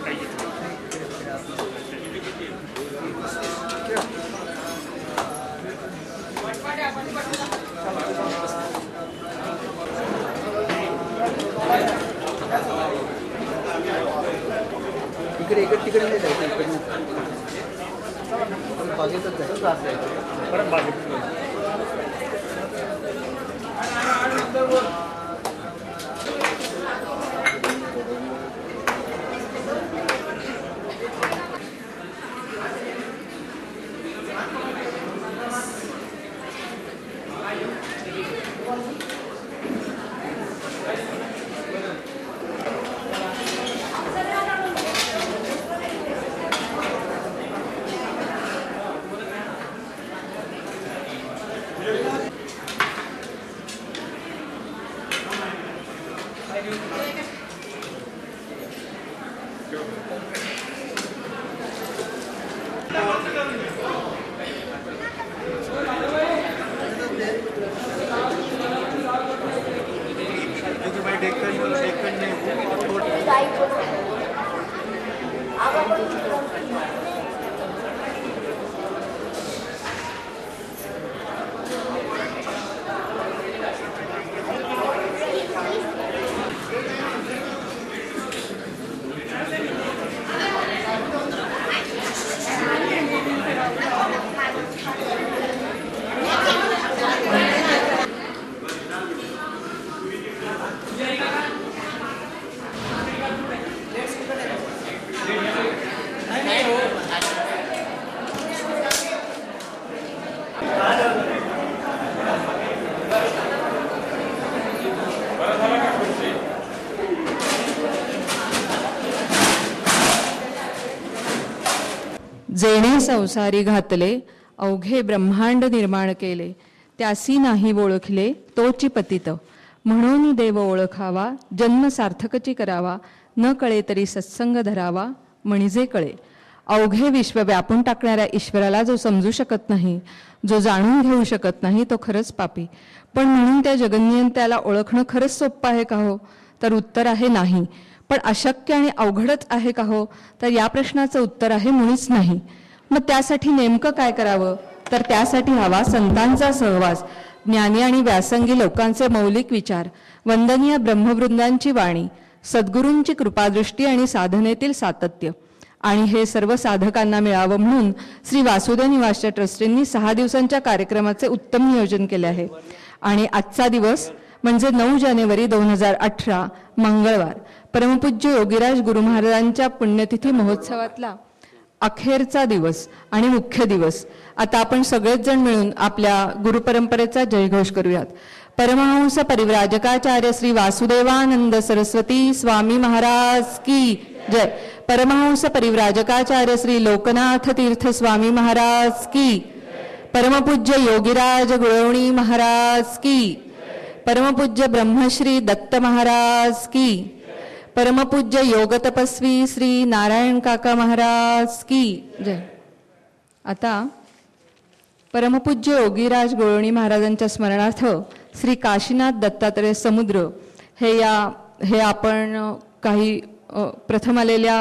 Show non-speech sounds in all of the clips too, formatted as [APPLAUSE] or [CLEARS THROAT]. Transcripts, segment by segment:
это есть. संसारी घातले अवघे ब्रह्मांड निर्माण केले त्यासी नाही ओळखले तोची पतित म्हणून देव ओळखावा जन्म सार्थकची करावा न कळे तरी सत्संग धरावा म्हणजे कळे अवघे विश्व व्यापून टाकणाऱ्या ईश्वराला जो समजू शकत नाही जो जाणून घेऊ शकत नाही तो खरंच पापी पण म्हणून त्या जगनियंत्याला ओळखणं खरंच सोपं आहे का हो तर उत्तर आहे नाही पण अशक्य आणि अवघडच आहे का हो तर या प्रश्नाचं उत्तर आहे मुळीच नाही मग त्यासाठी नेमकं काय करावं तर त्यासाठी हवा संतांचा सहवास ज्ञानी आणि व्यासंगी लोकांचे मौलिक विचार वंदनीय ब्रह्मवृंदांची वाणी सद्गुरूंची कृपादृष्टी आणि साधनेतील सातत्य आणि हे सर्व साधकांना मिळावं म्हणून श्री वासुदेव निवासच्या ट्रस्टींनी सहा दिवसांच्या कार्यक्रमाचे उत्तम नियोजन केले आहे आणि आजचा दिवस म्हणजे नऊ जानेवारी दोन हजार अठरा मंगळवार परमपूज्य योगीराज गुरु महाराजांच्या पुण्यतिथी महोत्सवातला अखेरचा दिवस आणि मुख्य दिवस आता आपण सगळेच जण मिळून आपल्या गुरुपरंपरेचा जयघोष करूयात परमहंस परिव्राजकाचार्य श्री वासुदेवानंद सरस्वती स्वामी महाराज की जय परमहंस परिव्राजकाचार्य श्री लोकनाथ तीर्थ स्वामी महाराज की परमपूज्य योगीराज गुळवणी महाराज की परमपूज्य ब्रह्मश्री दत्त महाराज की परमपूज्य योग तपस्वी श्री नारायण काका महाराज की जय आता परमपूज्य योगीराज गोळणी महाराजांच्या स्मरणार्थ श्री काशीनाथ दत्तात्रय समुद्र हे या हे आपण काही प्रथम आलेल्या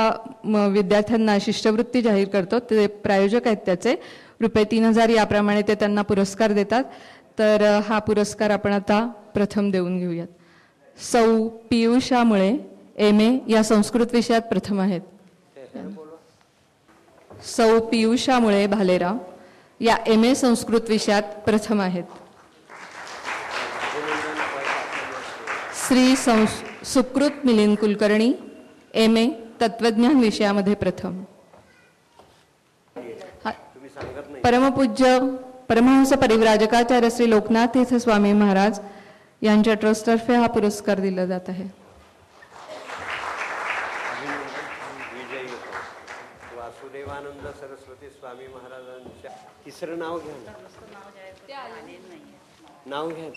विद्यार्थ्यांना शिष्यवृत्ती जाहीर करतो ते प्रायोजक आहेत त्याचे रुपये तीन हजार याप्रमाणे ते त्यांना पुरस्कार देतात तर हा पुरस्कार आपण आता प्रथम देऊन घेऊयात सौ पियुषामुळे एम ए या संस्कृत विषयात प्रथम आहेत सौ पियुषा मुळे भालेराव या एम ए संस्कृत विषयात प्रथम आहेत श्री संस सुकृत मिलिंद कुलकर्णी एम ए तत्वज्ञान विषयामध्ये प्रथम परमपूज्य परमहंस परिव्राजकाचार्य श्री लोकनाथ तीर्थ स्वामी महाराज यांच्या ट्रस्टतर्फे हा पुरस्कार दिला जात आहे दुसरं नाव घ्या नाव घ्या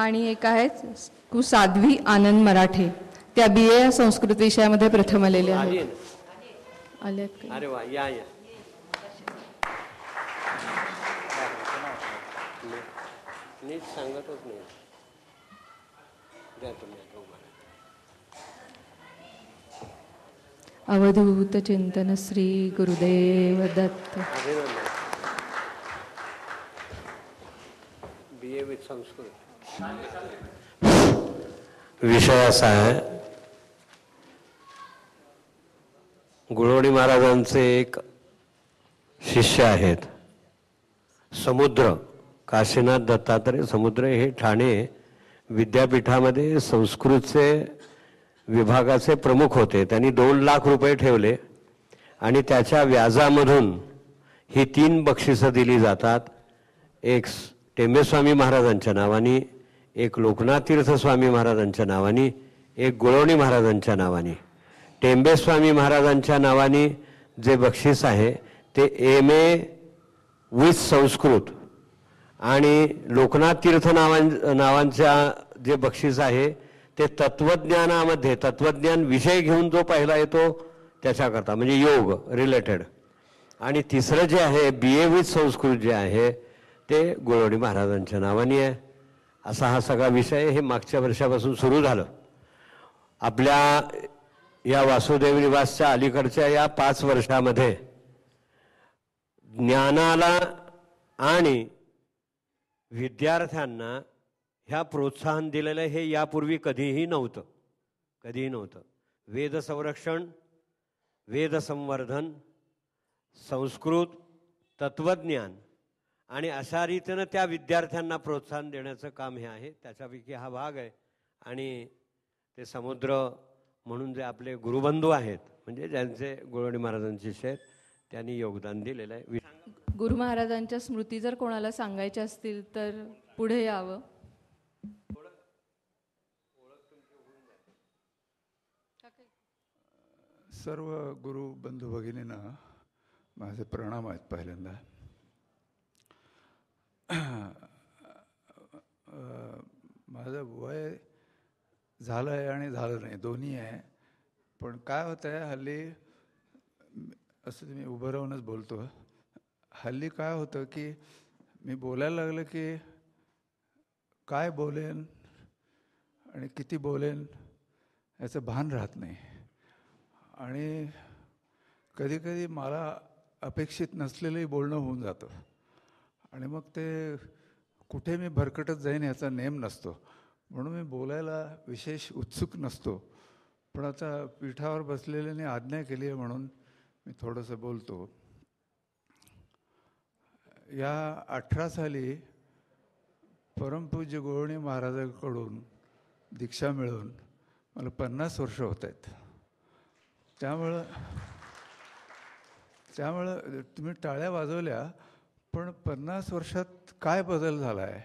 आणि एक आहे तू साध्वी आनंद मराठे त्या बी ए संस्कृत विषयामध्ये प्रथम आलेले आहेत अरे वा या या नीट- नीट सांगतच नाही द्या अवधूत चिंतन श्री गुरुदेव दत्त विषय असा आहे गुळवणी महाराजांचे एक शिष्य आहेत समुद्र काशीनाथ दत्तात्रय समुद्र हे ठाणे विद्यापीठामध्ये संस्कृतचे विभागाचे प्रमुख होते त्यांनी दोन लाख रुपये ठेवले आणि त्याच्या व्याजामधून ही तीन बक्षिसं दिली जातात एक टेंबेस्वामी महाराजांच्या नावाने एक लोकनाथ तीर्थस्वामी महाराजांच्या नावाने एक गुळवणी महाराजांच्या नावाने टेंबेस्वामी महाराजांच्या नावाने जे बक्षीस आहे ते एम ए विथ संस्कृत आणि लोकनाथ तीर्थ नावां नावांच्या जे बक्षीस आहे ते तत्वज्ञानामध्ये तत्वज्ञान विषय घेऊन जो पाहिला येतो त्याच्याकरता म्हणजे योग रिलेटेड आणि तिसरं जे आहे बी ए विथ संस्कृत जे आहे ते गोळवडी महाराजांच्या नावाने आहे असा हा सगळा विषय हे मागच्या वर्षापासून सुरू झालं आपल्या या वासुदेव निवासच्या अलीकडच्या या पाच वर्षामध्ये ज्ञानाला आणि विद्यार्थ्यांना ह्या प्रोत्साहन दिलेलं हे यापूर्वी कधीही नव्हतं कधीही नव्हतं वेद संरक्षण वेद संवर्धन संस्कृत तत्वज्ञान आणि अशा रीतीनं त्या विद्यार्थ्यांना प्रोत्साहन देण्याचं काम हे आहे त्याच्यापैकी हा भाग आहे आणि ते समुद्र म्हणून जे आपले गुरुबंधू आहेत म्हणजे ज्यांचे गोळवणी महाराजांचे शेत त्यांनी योगदान दिलेलं आहे गुरु महाराजांच्या स्मृती जर कोणाला सांगायच्या असतील तर पुढे यावं सर्व गुरु बंधू भगिनींना माझे प्रणाम आहेत पहिल्यांदा माझं वय झालं आहे आणि झालं नाही दोन्ही आहे पण काय होतं आहे हल्ली असं मी उभं राहूनच बोलतो हल्ली काय होतं की मी बोलायला लागलं की काय बोलेन आणि किती बोलेन याचं भान राहत नाही आणि कधीकधी मला अपेक्षित नसलेलंही बोलणं होऊन जातं आणि मग ते कुठे मी भरकटत जाईन याचा नेम नसतो म्हणून मी बोलायला विशेष उत्सुक नसतो पण आता पीठावर बसलेल्याने आज्ञा केली आहे म्हणून मी थोडंसं बोलतो या अठरा साली परमपूज्य गोवणी महाराजाकडून दीक्षा मिळून मला पन्नास वर्ष होत आहेत त्यामुळं त्यामुळं तुम्ही टाळ्या वाजवल्या पण पन्नास वर्षात काय बदल झाला आहे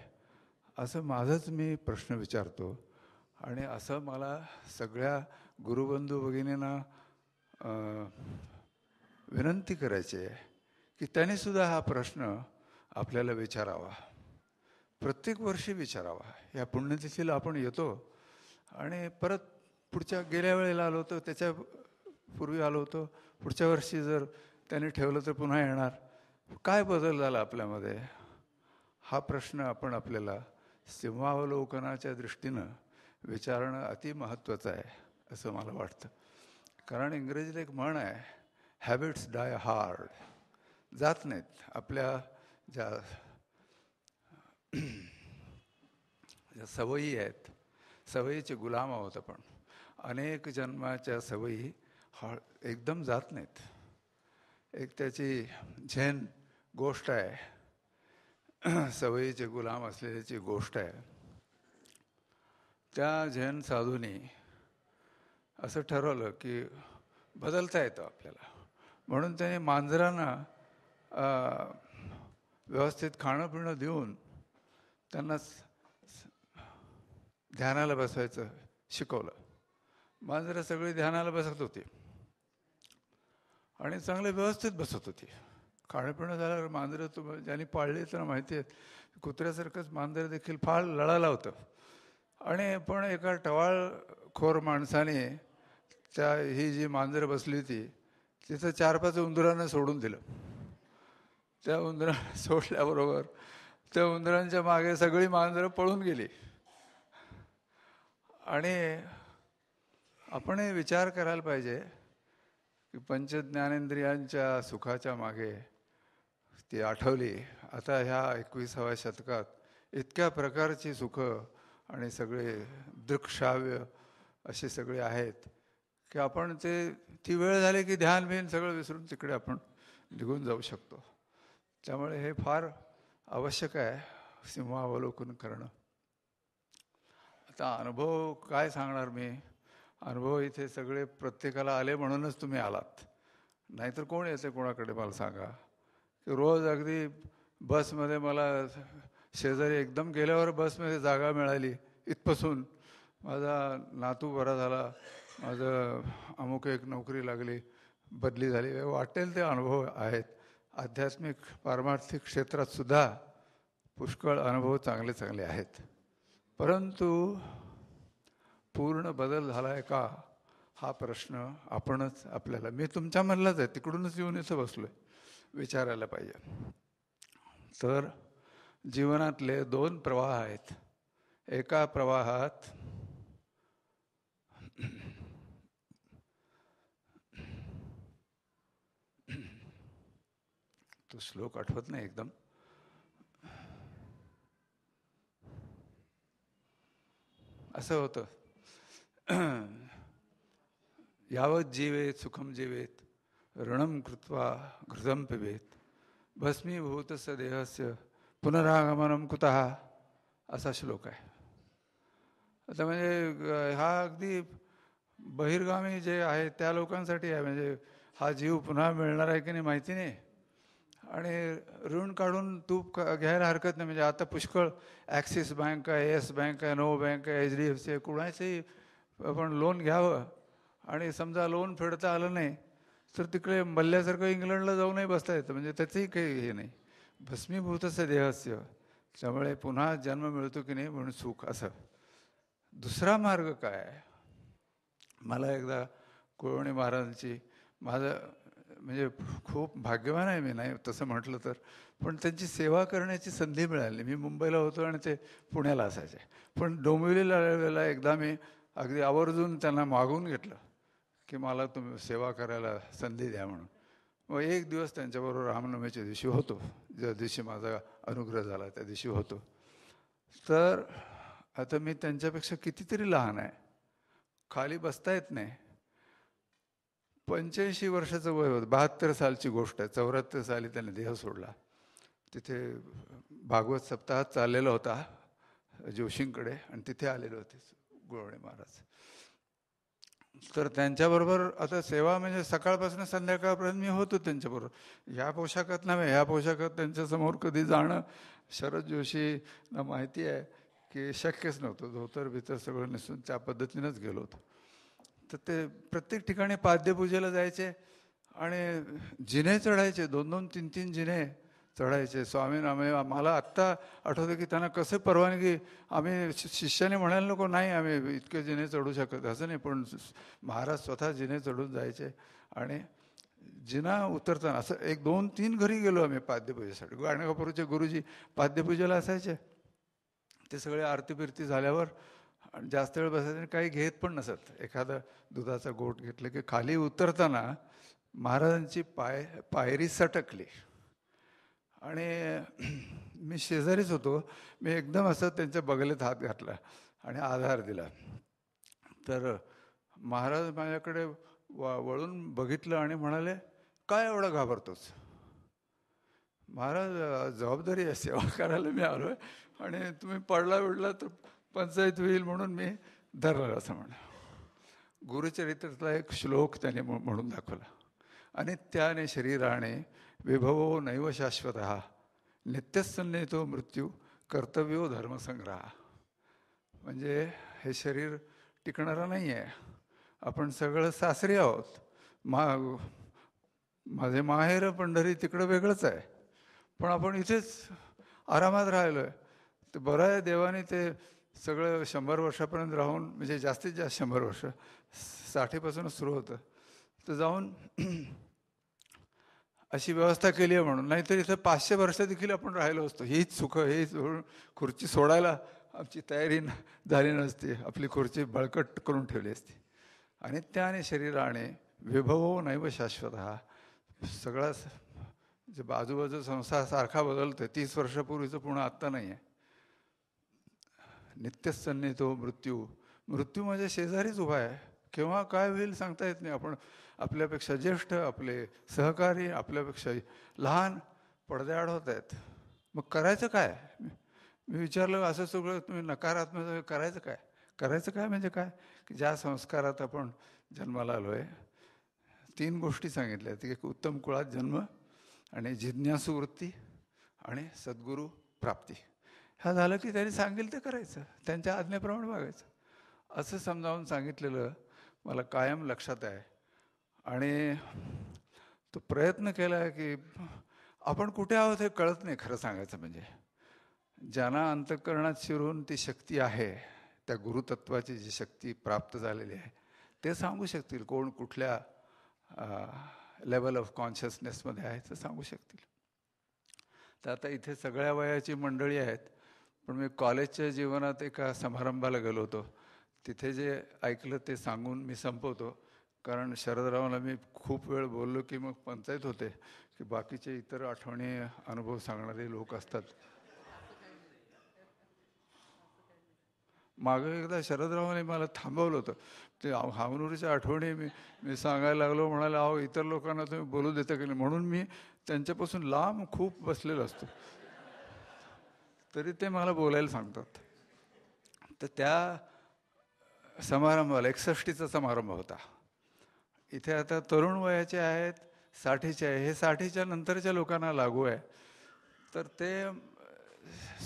असं माझाच मी प्रश्न विचारतो आणि असं मला सगळ्या गुरुबंधू भगिनींना विनंती करायची आहे की त्यांनीसुद्धा हा प्रश्न आपल्याला विचारावा प्रत्येक वर्षी विचारावा या पुण्यतिथीला आपण येतो आणि परत पुढच्या गेल्या वेळेला आलो तर त्याच्या पूर्वी आलो होतो पुढच्या वर्षी जर त्याने ठेवलं तर पुन्हा येणार काय बदल झाला आपल्यामध्ये हा प्रश्न आपण आपल्याला सिंहावलोकनाच्या दृष्टीनं विचारणं अति महत्त्वाचं आहे असं मला वाटतं कारण इंग्रजीला एक म्हण आहे हॅबिट्स डाय हार्ड जात नाहीत आपल्या ज्या ज्या सवयी आहेत सवयीचे गुलाम आहोत आपण अनेक जन्माच्या सवयी हळ एकदम जात नाहीत एक त्याची झेन गोष्ट आहे [CLEARS THROAT] सवयीचे गुलाम असलेल्याची गोष्ट आहे त्या झेन साधूने असं ठरवलं की बदलता येतं आपल्याला म्हणून त्याने मांजरांना व्यवस्थित खाणं पिणं देऊन त्यांना ध्यानाला बसवायचं शिकवलं मांजरं सगळी ध्यानाला बसत होती आणि चांगले व्यवस्थित बसत होती खाणंपिणं झाल्यावर मांजरं तुम ज्यांनी पाळले तर माहिती आहेत कुत्र्यासारखंच मांजर देखील फार लढायला होतं आणि पण एका टवाळखोर माणसाने त्या ही जी मांजरं बसली होती तिथं चार पाच उंदरांना सोडून दिलं त्या उंदरा [LAUGHS] सोडल्याबरोबर त्या उंदरांच्या मागे सगळी मांजरं पळून गेली आणि आपण विचार करायला पाहिजे की पंचज्ञानेंद्रियांच्या सुखाच्या मागे ती आठवली आता ह्या एकविसाव्या शतकात इतक्या प्रकारची सुख आणि सगळे दृकश्राव्य असे सगळे आहेत की आपण ते ती वेळ झाली की ध्यान बिन सगळं विसरून तिकडे आपण निघून जाऊ शकतो त्यामुळे हे फार आवश्यक आहे सिंहावलोकन करणं आता अनुभव काय सांगणार मी अनुभव इथे सगळे प्रत्येकाला आले म्हणूनच तुम्ही आलात नाहीतर कोण यायचं कोणाकडे मला सांगा की रोज अगदी बसमध्ये मला शेजारी एकदम गेल्यावर बसमध्ये जागा मिळाली इथपासून माझा नातू बरा झाला माझं अमुक एक नोकरी लागली बदली झाली वाटेल ते अनुभव आहेत आध्यात्मिक पारमार्थिक क्षेत्रातसुद्धा पुष्कळ अनुभव चांगले चांगले आहेत परंतु पूर्ण बदल झाला का हा प्रश्न आपणच आपल्याला मी तुमच्यामधलाच आहे तिकडूनच येऊन इथं बसलो आहे विचारायला पाहिजे तर जीवनातले दोन प्रवाह आहेत एका प्रवाहात तो श्लोक आठवत नाही एकदम असं होतं [CLEARS THROAT] यावत जीवेत सुखम जीवेत ऋणम कृत्वा घृतम पिबेत भस्मीभूत देह से पुनरागमनम कुतः असा श्लोक आहे आता म्हणजे अं, हा अगदी बहिर्गामी जे आहे त्या लोकांसाठी आहे म्हणजे हा जीव पुन्हा मिळणार आहे की नाही माहिती नाही आणि ऋण काढून तू घ्यायला हरकत नाही म्हणजे आता पुष्कळ ॲक्सिस बँक आहे येस बँक आहे नो बँक आहे एच डी एफ सी आहे कुणाचंही आपण लोन घ्यावं आणि समजा लोन फेडता आलं नाही तर तिकडे मल्ल्यासारखं इंग्लंडला जाऊनही बसता येतं म्हणजे त्याचंही काही हे नाही भस्मीभूतचं देहस्य त्यामुळे पुन्हा जन्म मिळतो की नाही म्हणून सुख असं दुसरा मार्ग काय मला एकदा कुळवणी महाराजांची माझं म्हणजे खूप भाग्यवान आहे मी नाही तसं म्हटलं तर पण त्यांची सेवा करण्याची संधी मिळाली मी मुंबईला होतो आणि ते पुण्याला असायचे पण डोंबिवलीला एकदा मी अगदी आवर्जून त्यांना मागून घेतलं की मला तुम्ही सेवा करायला संधी द्या म्हणून मग एक दिवस त्यांच्याबरोबर रामनवमीच्या दिवशी होतो ज्या दिवशी माझा अनुग्रह झाला त्या दिवशी होतो तर आता मी त्यांच्यापेक्षा कितीतरी लहान आहे खाली बसता येत नाही पंच्याऐंशी वर्षाचं वय होतं बहात्तर सालची गोष्ट आहे चौऱ्याहत्तर साली त्यांनी देह सोडला तिथे भागवत सप्ताह चाललेला होता जोशींकडे आणि तिथे आलेले होते गुळवणे महाराज तर त्यांच्याबरोबर आता सेवा म्हणजे सकाळपासून संध्याकाळपर्यंत मी होतो त्यांच्याबरोबर ह्या पोशाखात नव्हे ह्या पोशाखात त्यांच्यासमोर कधी जाणं शरद जोशींना माहिती आहे की शक्यच नव्हतं धोतर भीतर सगळं नसून त्या पद्धतीनंच गेलो होतो तर ते प्रत्येक ठिकाणी पाद्यपूजेला जायचे आणि जिने चढायचे दोन दोन तीन तीन जिने चढायचे स्वामीनामे मला आत्ता आठवतं की त्यांना कसं परवानगी आम्ही शिष्याने म्हणायला नको नाही आम्ही इतके जिने चढू शकत असं नाही पण महाराज स्वतः जिने चढून जायचे आणि जिना उतरताना असं एक दोन तीन घरी गेलो आम्ही पाद्यपूजेसाठी गाणगापूरचे गुरुजी पाद्यपूजेला असायचे ते सगळे आरती बिरती झाल्यावर जास्त वेळ बसायचे काही घेत पण नसत एखादा दुधाचा गोट घेतलं की खाली उतरताना महाराजांची पाय पायरी सटकली आणि [CLEARS THROAT] मी शेजारीच होतो मी एकदम असं त्यांच्या बगलेत हात घातला आणि आधार दिला तर महाराज माझ्याकडे वा वळून बघितलं आणि म्हणाले काय एवढं घाबरतोच महाराज जबाबदारी आहे सेवा करायला मी आलो आहे आणि तुम्ही पडला विडला तर पंचायत होईल म्हणून मी धरलं असं म्हणलं गुरुचरित्रातला एक श्लोक त्याने म्हणून दाखवला आणि त्याने शरीराने विभवो नैव शाश्वत नित्यसन्नेतो मृत्यू कर्तव्यो धर्मसंग्रह म्हणजे हे शरीर टिकणारं नाही आहे आपण सगळं सासरी आहोत मा माझे माहेर पंढरी तिकडं वेगळंच आहे पण आपण इथेच आरामात राहिलो आहे तर बरं आहे देवाने ते सगळं शंभर वर्षापर्यंत राहून म्हणजे जास्तीत जास्त शंभर वर्ष साठीपासूनच सुरू होतं तर जाऊन अशी व्यवस्था केली आहे म्हणून नाहीतर इथं पाचशे वर्ष देखील आपण राहिलो असतो हीच सुख हे खुर्ची सोडायला आमची तयारी झाली नसती आपली खुर्ची बळकट करून ठेवली असती आणि त्याने शरीराने विभव व शाश्वत हा सगळा जे बाजूबाजू संसार सारखा बदलतोय तीस वर्षापूर्वीचं पुन्हा आत्ता नाही आहे नित्यच तो मृत्यू मृत्यू माझ्या म्हणजे शेजारीच उभा आहे केव्हा काय होईल सांगता येत नाही आपण आपल्यापेक्षा ज्येष्ठ आपले सहकारी आपल्यापेक्षा लहान पडद्याआड होत आहेत मग करायचं काय मी विचारलं असं सगळं तुम्ही नकारात्मक करायचं काय करायचं काय म्हणजे काय की ज्या संस्कारात आपण जन्माला आलो आहे तीन गोष्टी सांगितल्या आहेत एक उत्तम कुळात जन्म आणि जिज्ञासू वृत्ती आणि सद्गुरू प्राप्ती ह्या झालं की त्यांनी सांगेल ते करायचं त्यांच्या आज्ञेप्रमाणे मागायचं असं समजावून सांगितलेलं मला कायम लक्षात आहे आणि तो प्रयत्न केला की आपण कुठे आहोत हे कळत नाही खरं सांगायचं म्हणजे ज्यांना अंतकरणात शिरून ती शक्ती आहे त्या गुरुतत्वाची जी शक्ती प्राप्त झालेली आहे ते सांगू शकतील कोण कुठल्या लेवल ऑफ कॉन्शियसनेसमध्ये आहे ते सांगू शकतील तर आता इथे सगळ्या वयाची मंडळी आहेत पण मी कॉलेजच्या जीवनात एका समारंभाला गेलो होतो तिथे जे ऐकलं ते सांगून मी संपवतो कारण शरदरावांना मी खूप वेळ बोललो की मग पंचायत होते की बाकीचे इतर आठवणी अनुभव सांगणारे लोक असतात माग एकदा शरदरावांनी मला थांबवलं होतं ते हावनुरीच्या आठवणी मी मी सांगायला लागलो म्हणाले अहो इतर लोकांना तुम्ही बोलू देता की नाही म्हणून मी त्यांच्यापासून लांब खूप बसलेलो असतो तरी ते मला बोलायला सांगतात तर त्या समारंभाला एकसष्टीचा समारंभ होता इथे आता तरुण वयाचे आहेत साठीचे आहे हे साठीच्या नंतरच्या लोकांना लागू आहे तर ते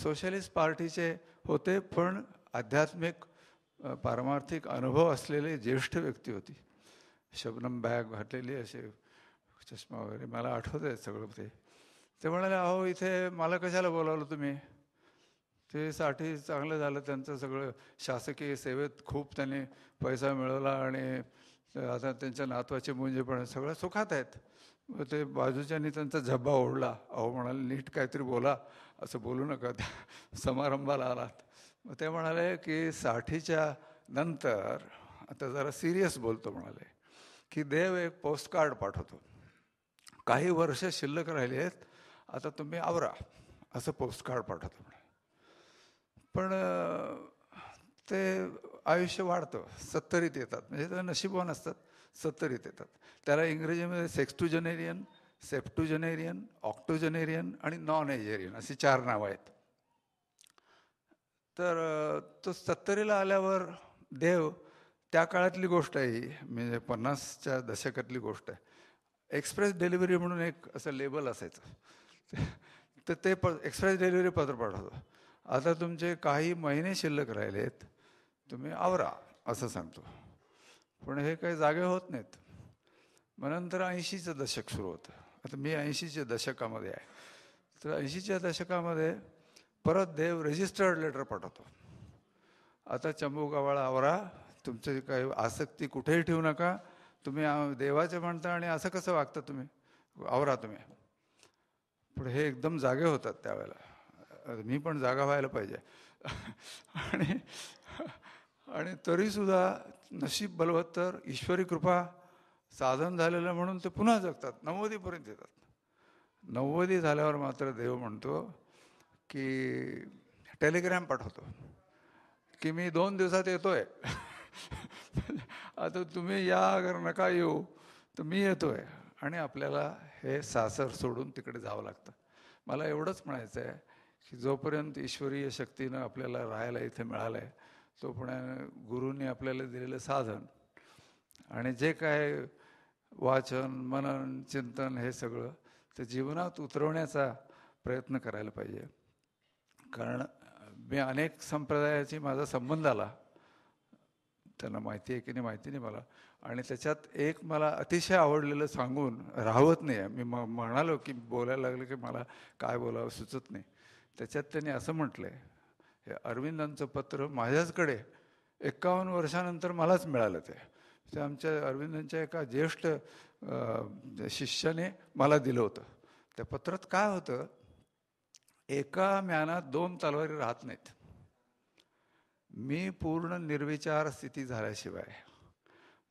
सोशलिस्ट पार्टीचे होते पण आध्यात्मिक पारमार्थिक अनुभव असलेले ज्येष्ठ व्यक्ती होती शबनम बॅग घातलेली असे चष्मा वगैरे मला आठवत आहे सगळं ते ते म्हणाले अहो इथे मला कशाला बोलावलं तुम्ही ते साठी चांगलं झालं त्यांचं सगळं शासकीय सेवेत खूप त्यांनी पैसा मिळवला आणि आता त्यांच्या नातवाचे मुंजे पण सगळं सुखात आहेत मग ते बाजूच्यानी त्यांचा झब्बा ओढला अहो म्हणाले नीट काहीतरी बोला असं बोलू नका त्या समारंभाला आलात मग ते म्हणाले की साठीच्या नंतर आता जरा सिरियस बोलतो म्हणाले की देव एक पोस्टकार्ड पाठवतो काही वर्ष शिल्लक राहिली आहेत आता तुम्ही आवरा असं पोस्टकार्ड पाठवतो म्हणाले पण ते आयुष्य वाढतं सत्तरीत येतात म्हणजे त्याला नशीबवान असतात सत्तरीत येतात त्याला इंग्रजीमध्ये सेक्स्टुजनेरियन सेप्टुजनेरियन ऑक्टोजनेरियन आणि नॉन एजेरियन अशी चार नावं आहेत तर तो सत्तरीला आल्यावर देव त्या काळातली गोष्ट आहे ही म्हणजे पन्नासच्या दशकातली गोष्ट आहे एक्सप्रेस डिलिव्हरी म्हणून एक असं लेबल असायचं तर ते प एक्सप्रेस डिलिव्हरी पत्र पाठवतो आता तुमचे काही महिने शिल्लक राहिले आहेत तुम्ही आवरा असं सांगतो पण हे काही जागे होत नाहीत मग नंतर ऐंशीचं दशक सुरू होतं आता मी ऐंशीच्या दशकामध्ये आहे तर ऐंशीच्या दशकामध्ये परत देव रजिस्टर्ड लेटर पाठवतो आता चंबू गावाला आवरा तुमची काही आसक्ती कुठेही ठेवू नका तुम्ही देवाचे म्हणता आणि असं कसं वागता तुम्ही आवरा तुम्ही पण हे एकदम जागे होतात त्यावेळेला मी पण जागा व्हायला पाहिजे [LAUGHS] आणि आणि तरीसुद्धा नशीब बलवत्तर ईश्वरी कृपा साधन झालेलं म्हणून ते पुन्हा जगतात नव्वदीपर्यंत येतात नव्वदी झाल्यावर मात्र देव म्हणतो की टेलिग्रॅम पाठवतो की मी दोन दिवसात येतो आहे आता तुम्ही या अगर नका येऊ तर मी येतो आहे आणि आपल्याला हे सासर सोडून तिकडे जावं लागतं मला एवढंच म्हणायचं आहे की जोपर्यंत ईश्वरीय शक्तीनं आपल्याला राहायला इथे मिळालं आहे तो पण गुरुंनी आपल्याला दिलेलं साधन आणि जे काय वाचन मनन चिंतन हे सगळं ते जीवनात उतरवण्याचा प्रयत्न करायला पाहिजे कारण मी अनेक संप्रदायाची माझा संबंध आला त्यांना माहिती आहे की नाही माहिती नाही मला आणि त्याच्यात एक मला अतिशय आवडलेलं सांगून राहत नाही आहे मी म्हणालो की बोलायला लागलं की मला काय बोलावं सुचत नाही त्याच्यात त्यांनी असं म्हटलं आहे हे अरविंदांचं पत्र माझ्याचकडे एक्कावन्न वर्षानंतर मलाच मिळालं ते ते आमच्या अरविंदांच्या एका ज्येष्ठ शिष्याने मला दिलं होतं त्या पत्रात काय होतं एका म्यानात दोन तलवारी राहत नाहीत मी पूर्ण निर्विचार स्थिती झाल्याशिवाय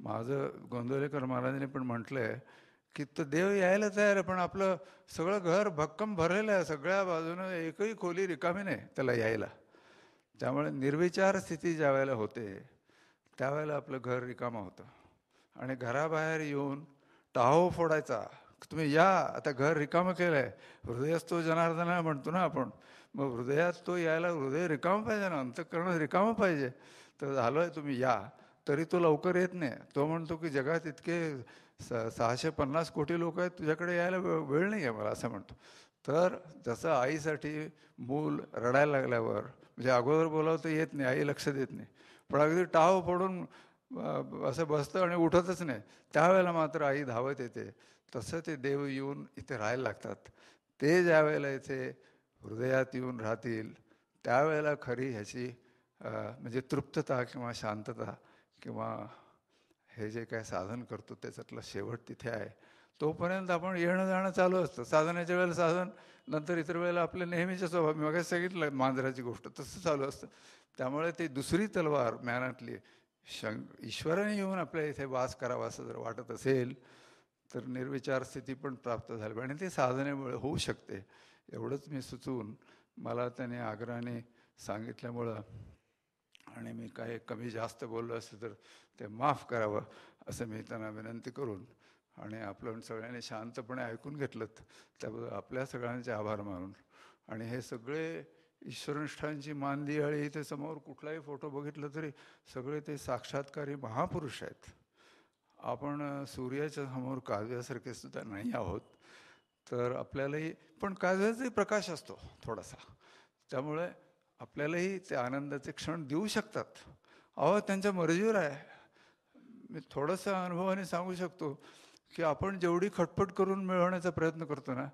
माझं गोंदवलेकर महाराजांनी पण म्हटलंय की तो देव यायला तयार आहे पण आपलं सगळं घर भक्कम भरलेलं आहे सगळ्या बाजूनं एकही खोली रिकामी नाही त्याला यायला त्यामुळे निर्विचार स्थिती ज्या वेळेला होते त्यावेळेला आपलं घर रिकामं होतं आणि घराबाहेर येऊन टाहो फोडायचा तुम्ही या आता घर रिकामं केलं आहे हृदयात तो आहे म्हणतो ना आपण मग हृदयात तो यायला हृदय रिकामं पाहिजे ना अंतकरण रिकामं पाहिजे तर झालो आहे तुम्ही या तरी तो लवकर येत नाही तो म्हणतो की जगात इतके सहाशे पन्नास कोटी लोक आहेत तुझ्याकडे यायला वेळ नाही आहे मला असं म्हणतो तर जसं आईसाठी मूल रडायला लागल्यावर म्हणजे अगोदर बोलावं येत नाही आई लक्ष देत नाही पण अगदी टाव पडून असं बसतं आणि उठतच नाही त्यावेळेला मात्र आई धावत येते तसं ते देव येऊन इथे राहायला लागतात ते ज्या वेळेला इथे हृदयात येऊन राहतील त्यावेळेला खरी ह्याची म्हणजे तृप्तता किंवा शांतता किंवा हे जे काय साधन करतो त्याच्यातला शेवट तिथे आहे तोपर्यंत आपण येणं जाणं चालू असतं साधनाच्या वेळेला साधन नंतर इतर वेळेला आपल्या नेहमीच्या स्वभाव मी वगैरे सांगितलं मांजराची गोष्ट तसं चालू असतं त्यामुळे ते दुसरी तलवार ज्ञानातली शं ईश्वराने येऊन आपल्या इथे वास करावा असं जर वाटत असेल तर निर्विचार स्थिती पण प्राप्त झाली आणि ते साधनेमुळे होऊ शकते एवढंच मी सुचवून मला त्याने आग्रहाने सांगितल्यामुळं आणि मी काही कमी जास्त बोललो असेल तर ते माफ करावं असं मी त्यांना विनंती करून आणि आपण सगळ्यांनी शांतपणे ऐकून घेतलं त्याबद्दल आपल्या सगळ्यांचे आभार मानून आणि हे सगळे ईश्वरनिष्ठांची मानदियाळी इथे समोर कुठलाही फोटो बघितलं तरी सगळे ते साक्षात्कारी महापुरुष आहेत आपण सूर्याच्या समोर काव्यासारखे सुद्धा नाही आहोत तर आपल्यालाही पण काव्याचाही प्रकाश असतो थोडासा त्यामुळे आपल्यालाही ते आनंदाचे क्षण देऊ शकतात अहो त्यांच्या मर्जीवर आहे मी थोडंसं अनुभवाने सांगू शकतो की आपण जेवढी खटपट करून मिळवण्याचा प्रयत्न करतो ना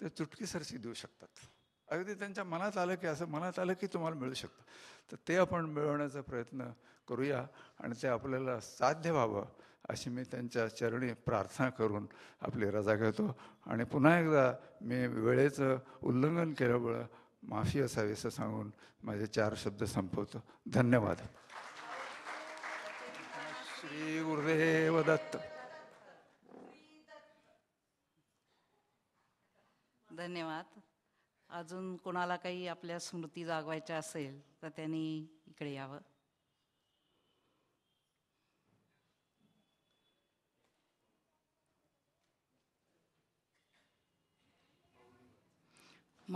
ते चुटकीसरशी देऊ शकतात अगदी त्यांच्या मनात आलं की असं मनात आलं की तुम्हाला मिळू शकतं तर ते आपण मिळवण्याचा प्रयत्न करूया आणि ते आपल्याला साध्य व्हावं अशी मी त्यांच्या चरणी प्रार्थना करून आपली रजा घेतो आणि पुन्हा एकदा मी वेळेचं उल्लंघन केल्यामुळं माफी असावी असं सांगून माझे चार शब्द संपवतो धन्यवाद श्री गुरुदेव दत्त धन्यवाद अजून कोणाला काही आपल्या स्मृती जागवायच्या असेल तर त्यांनी इकडे यावं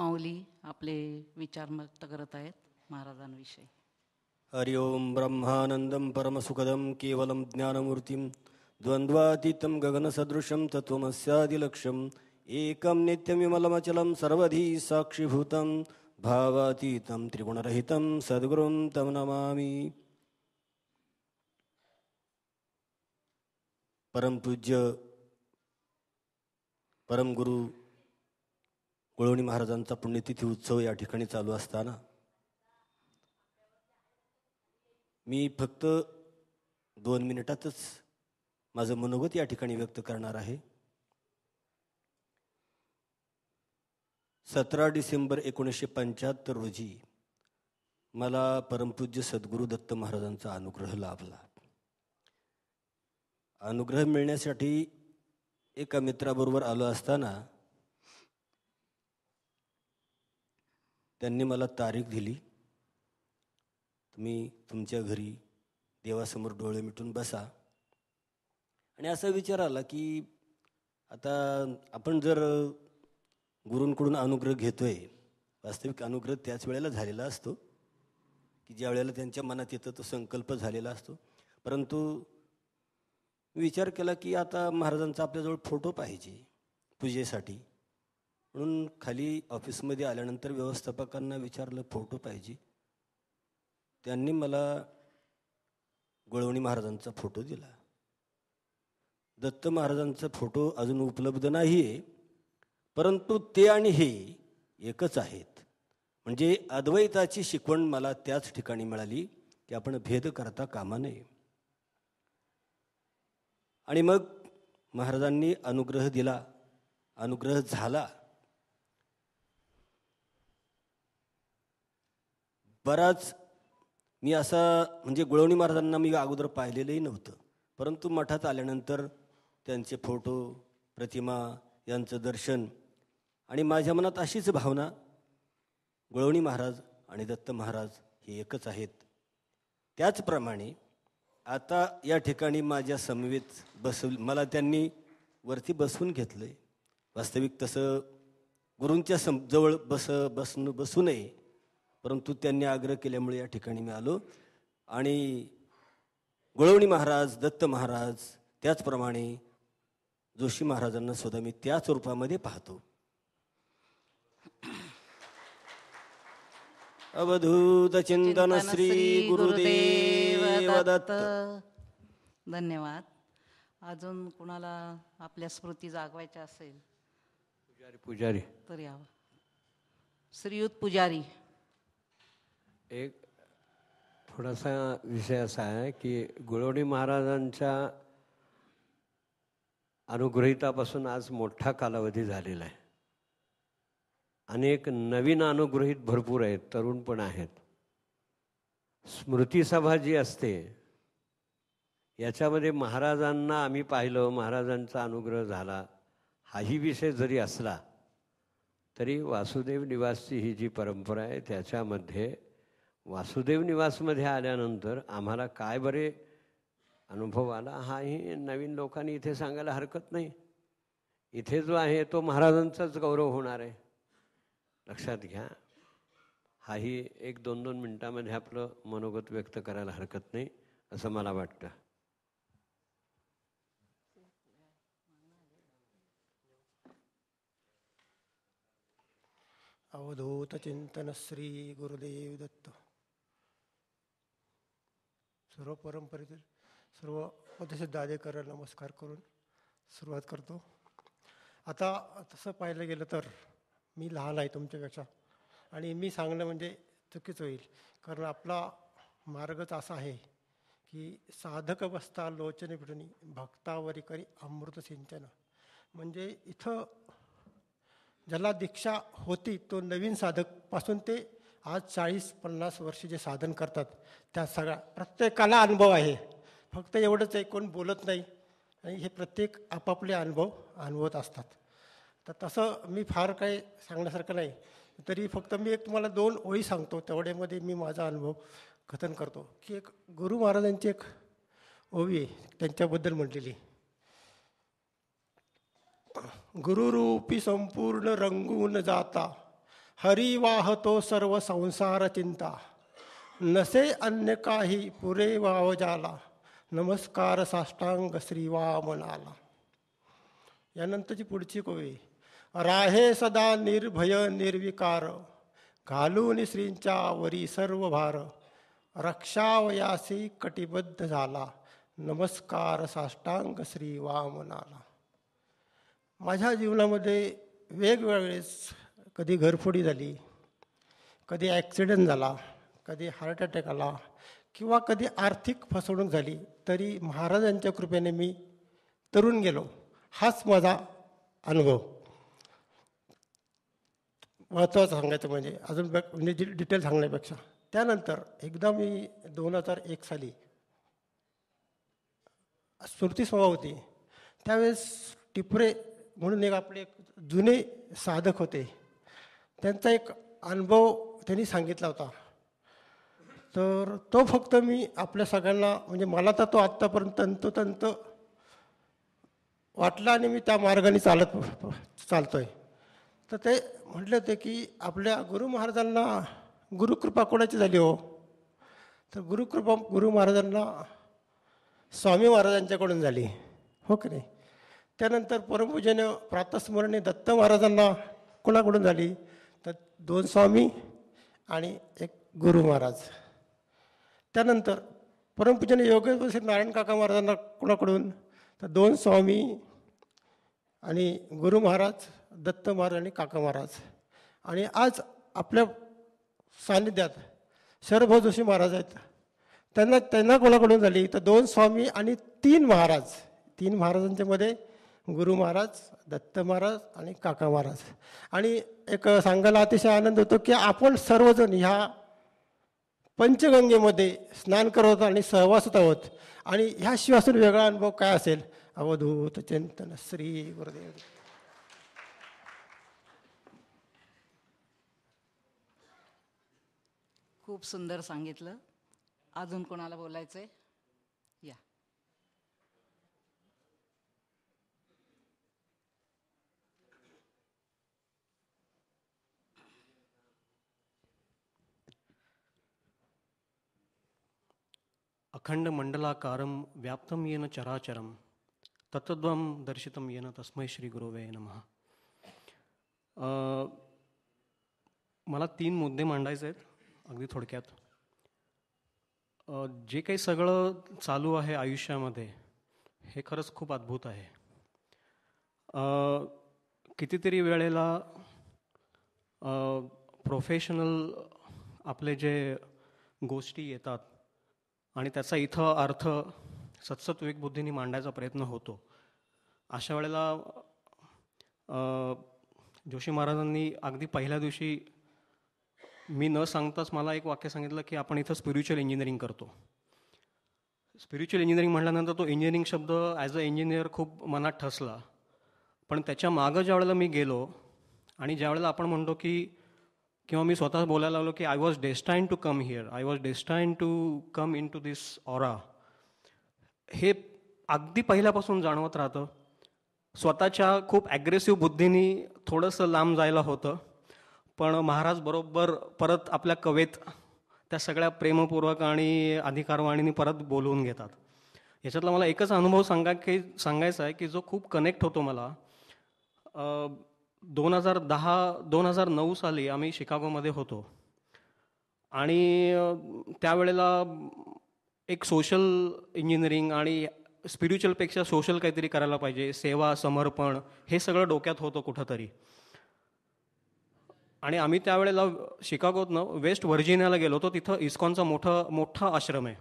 माऊली आपले विचार व्यक्त करत आहेत महाराजांविषयी हरिओम ब्रह्मानंदम परमसुखदम केवलम ज्ञानमूर्तीम द्वंद्वातीतं गगनसदृशं तत्त्वमस्यादिलक्ष्यं एकम नित्यमिमलमचलं सर्वधी साक्षीभूतं भावातीतं त्रिगुणरहितं सद्गुरुं तं नमामि परमपूज्य परमगुरु गुळवणी महाराजांचा पुण्यतिथी उत्सव या ठिकाणी चालू असताना मी फक्त दोन मिनिटातच माझं मनोगत या ठिकाणी व्यक्त करणार आहे सतरा डिसेंबर एकोणीसशे पंच्याहत्तर रोजी मला परमपूज्य सद्गुरू दत्त महाराजांचा अनुग्रह लाभला अनुग्रह मिळण्यासाठी एका मित्राबरोबर आलो असताना त्यांनी मला तारीख दिली तुम्ही तुमच्या घरी देवासमोर डोळे मिटून बसा आणि असा विचार आला की आता आपण जर गुरूंकडून अनुग्रह घेतोय वास्तविक अनुग्रह त्याच वेळेला झालेला असतो की ज्या वेळेला त्यांच्या मनात येतं तो संकल्प झालेला असतो परंतु विचार केला की आता महाराजांचा आपल्याजवळ फोटो पाहिजे पूजेसाठी म्हणून खाली ऑफिसमध्ये आल्यानंतर व्यवस्थापकांना विचारलं फोटो पाहिजे त्यांनी मला गोळवणी महाराजांचा फोटो दिला दत्त महाराजांचा फोटो अजून उपलब्ध नाही आहे परंतु ते आणि हे एकच आहेत म्हणजे अद्वैताची शिकवण मला त्याच ठिकाणी मिळाली की आपण भेद करता कामा नये आणि मग महाराजांनी अनुग्रह दिला अनुग्रह झाला बराच मी असा म्हणजे गुळवणी महाराजांना मी अगोदर पाहिलेलंही नव्हतं परंतु मठात आल्यानंतर त्यांचे फोटो प्रतिमा यांचं दर्शन आणि माझ्या मनात अशीच भावना गुळवणी महाराज आणि दत्त महाराज हे एकच आहेत त्याचप्रमाणे आता या ठिकाणी माझ्या समवेत बसव मला त्यांनी वरती बसवून घेतलं आहे वास्तविक तसं गुरूंच्या सम जवळ बस बसून बसू नये परंतु त्यांनी आग्रह केल्यामुळे या ठिकाणी मी आलो आणि गुळवणी महाराज दत्त महाराज त्याचप्रमाणे जोशी महाराजांना सुद्धा मी त्याच रूपामध्ये पाहतो अवधूत चिंतन श्री गुरुदेव दत्त धन्यवाद अजून कुणाला आपल्या स्मृती जागवायच्या असेल पुजारी पुजारी तर यावं श्रीयुत पुजारी एक थोडासा विषय असा आहे की गुळवणी महाराजांच्या अनुग्रहितापासून आज मोठा कालावधी झालेला आहे अनेक नवीन अनुग्रहित भरपूर आहेत तरुण पण आहेत स्मृतीसभा जी असते याच्यामध्ये महाराजांना आम्ही पाहिलं महाराजांचा अनुग्रह झाला हाही विषय जरी असला तरी वासुदेव निवासची ही जी परंपरा आहे त्याच्यामध्ये वासुदेव निवासमध्ये आल्यानंतर आम्हाला काय बरे अनुभव आला हाही नवीन लोकांनी इथे सांगायला हरकत नाही इथे जो आहे तो महाराजांचाच गौरव होणार आहे लक्षात घ्या हाही एक दोन दोन मिनटामध्ये आपलं मनोगत व्यक्त करायला हरकत नाही असं मला वाटतं अवधूत चिंतन श्री गुरुदेव दत्त सर्व परंपरेतील सर्व दादे दादेकरांना नमस्कार करून सुरुवात करतो आता तसं पाहिलं गेलं तर मी लहान आहे तुमच्यापेक्षा आणि मी सांगणं म्हणजे चुकीच होईल कारण आपला मार्गच असा आहे की साधक बसता लोचने भेटून भक्तावरी करी अमृत सिंचन म्हणजे इथं ज्याला दीक्षा होती तो नवीन साधकपासून ते आज चाळीस पन्नास वर्ष जे साधन करतात त्या सगळ्या प्रत्येकाला अनुभव आहे फक्त एवढंच आहे कोण बोलत नाही आणि हे प्रत्येक आपापले अनुभव अनुभवत असतात तर तसं मी फार काही सांगण्यासारखं नाही तरी फक्त मी एक तुम्हाला दोन ओळी सांगतो तेवढ्यामध्ये मी माझा अनुभव कथन करतो की एक गुरु महाराजांची एक ओवी आहे त्यांच्याबद्दल म्हटलेली गुरुरूपी संपूर्ण रंगून जाता हरी वाहतो सर्व संसार चिंता नसे अन्य काही पुरे वाव जाला नमस्कार साष्टांग म्हणाला यानंतरची पुढची कोवी राहे सदा निर्भय निर्विकार घालून श्रींच्या वरी सर्व भार रक्षावयासी कटिबद्ध झाला नमस्कार साष्टांग श्री वामनाला माझ्या जीवनामध्ये वेगवेगळेच कधी घरफोडी झाली कधी ॲक्सिडेंट झाला कधी हार्ट अटॅक आला किंवा कधी आर्थिक फसवणूक झाली तरी महाराजांच्या कृपेने मी तरुण गेलो हाच माझा अनुभव महत्त्वाचं सांगायचं म्हणजे अजून बॅक म्हणजे डि डिटेल सांगण्यापेक्षा त्यानंतर एकदा मी दोन हजार एक साली स्मृतीसभा होती त्यावेळेस टिपरे म्हणून एक आपले एक जुने साधक होते त्यांचा एक अनुभव त्यांनी सांगितला होता तर तो फक्त मी आपल्या सगळ्यांना म्हणजे मला तर तो आत्तापर्यंत तंतोतंत वाटला आणि मी त्या मार्गाने चालत चालतो आहे तर ते म्हटले होते की आपल्या गुरु महाराजांना गुरुकृपा कोणाची झाली हो तर गुरुकृपा गुरु महाराजांना स्वामी महाराजांच्याकडून झाली हो की नाही त्यानंतर परमपूजेने प्रातस्मरणे दत्त महाराजांना कोणाकडून झाली तर दोन स्वामी आणि एक गुरु महाराज त्यानंतर परमपूजन योगेश्वर श्री नारायण काका महाराजांना कोणाकडून तर दोन स्वामी आणि गुरु महाराज दत्त महाराज आणि काका महाराज आणि आज आपल्या सानिध्यात शरभाऊ जोशी महाराज आहेत त्यांना त्यांना कोणाकडून झाली तर दोन स्वामी आणि तीन महाराज तीन महाराजांच्यामध्ये गुरु महाराज दत्त महाराज आणि काका महाराज आणि एक सांगायला अतिशय आनंद होतो की आपण सर्वजण ह्या पंचगंगेमध्ये स्नान करत आणि सहवास होत आहोत आणि ह्या शिवासून वेगळा अनुभव काय असेल अवधूत चिंतन श्री गुरुदेव खूप सुंदर सांगितलं अजून कोणाला बोलायचं या अखंड मंडलाकारम व्याप्तम येन चराचरम तत्त्वम दर्शितम येन तस्मै श्री गुरुवे नमः मला तीन मुद्दे मांडायचे आहेत अगदी थोडक्यात जे काही सगळं चालू आहे आयुष्यामध्ये हे खरंच खूप अद्भुत आहे कितीतरी वेळेला प्रोफेशनल आपले जे गोष्टी येतात आणि त्याचा इथं अर्थ सतसत बुद्धीने मांडायचा प्रयत्न होतो अशा वेळेला जोशी महाराजांनी अगदी पहिल्या दिवशी मी न सांगताच मला एक वाक्य सांगितलं की आपण इथं स्पिरिच्युअल इंजिनिअरिंग करतो स्पिरिच्युअल इंजिनिअरिंग म्हटल्यानंतर तो इंजिनिअरिंग शब्द ॲज अ इंजिनियर खूप मनात ठसला पण त्याच्या मागं ज्यावेळेला मी गेलो आणि ज्यावेळेला आपण म्हणतो की किंवा मी स्वतः बोलायला लागलो की I was destined to come here I was destined to come into this aura हे अगदी पहिल्यापासून जाणवत राहतं स्वतःच्या खूप ॲग्रेसिव्ह बुद्धीनी थोडंसं लांब जायला होतं पण महाराज बरोबर परत आपल्या कवेत त्या सगळ्या प्रेमपूर्वक आणि अधिकारवाणीने परत बोलवून घेतात याच्यातला मला एकच अनुभव सांगा की सांगायचा आहे की जो खूप कनेक्ट होतो मला दोन हजार दहा दोन हजार नऊ साली आम्ही शिकागोमध्ये होतो आणि त्यावेळेला एक सोशल इंजिनिअरिंग आणि स्पिरिच्युअलपेक्षा सोशल काहीतरी करायला पाहिजे सेवा समर्पण हे सगळं डोक्यात होतं कुठंतरी आणि आम्ही त्यावेळेला शिकागोतनं वेस्ट व्हर्जिनियाला गेलो होतो तिथं इस्कॉनचा मोठा मोठा आश्रम आहे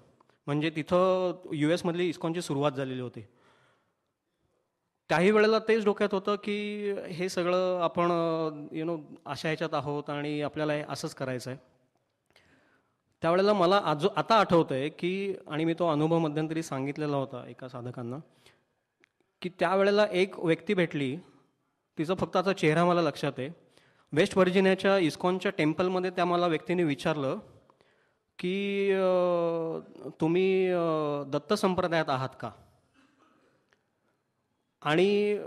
म्हणजे तिथं यू एसमधली इस्कॉनची सुरुवात झालेली होती त्याही वेळेला तेच डोक्यात होतं की हे सगळं आपण यु नो अशा ह्याच्यात आहोत आणि आपल्याला हे असंच करायचं आहे त्यावेळेला मला आज आता आठवतं आहे की आणि मी तो अनुभव मध्यंतरी सांगितलेला होता एका साधकांना की त्यावेळेला एक व्यक्ती भेटली तिचा फक्त आता चेहरा मला लक्षात आहे वेस्ट व्हर्जिनियाच्या इस्कॉनच्या टेम्पलमध्ये त्या मला व्यक्तीने विचारलं की तुम्ही दत्त संप्रदायात आहात का आणि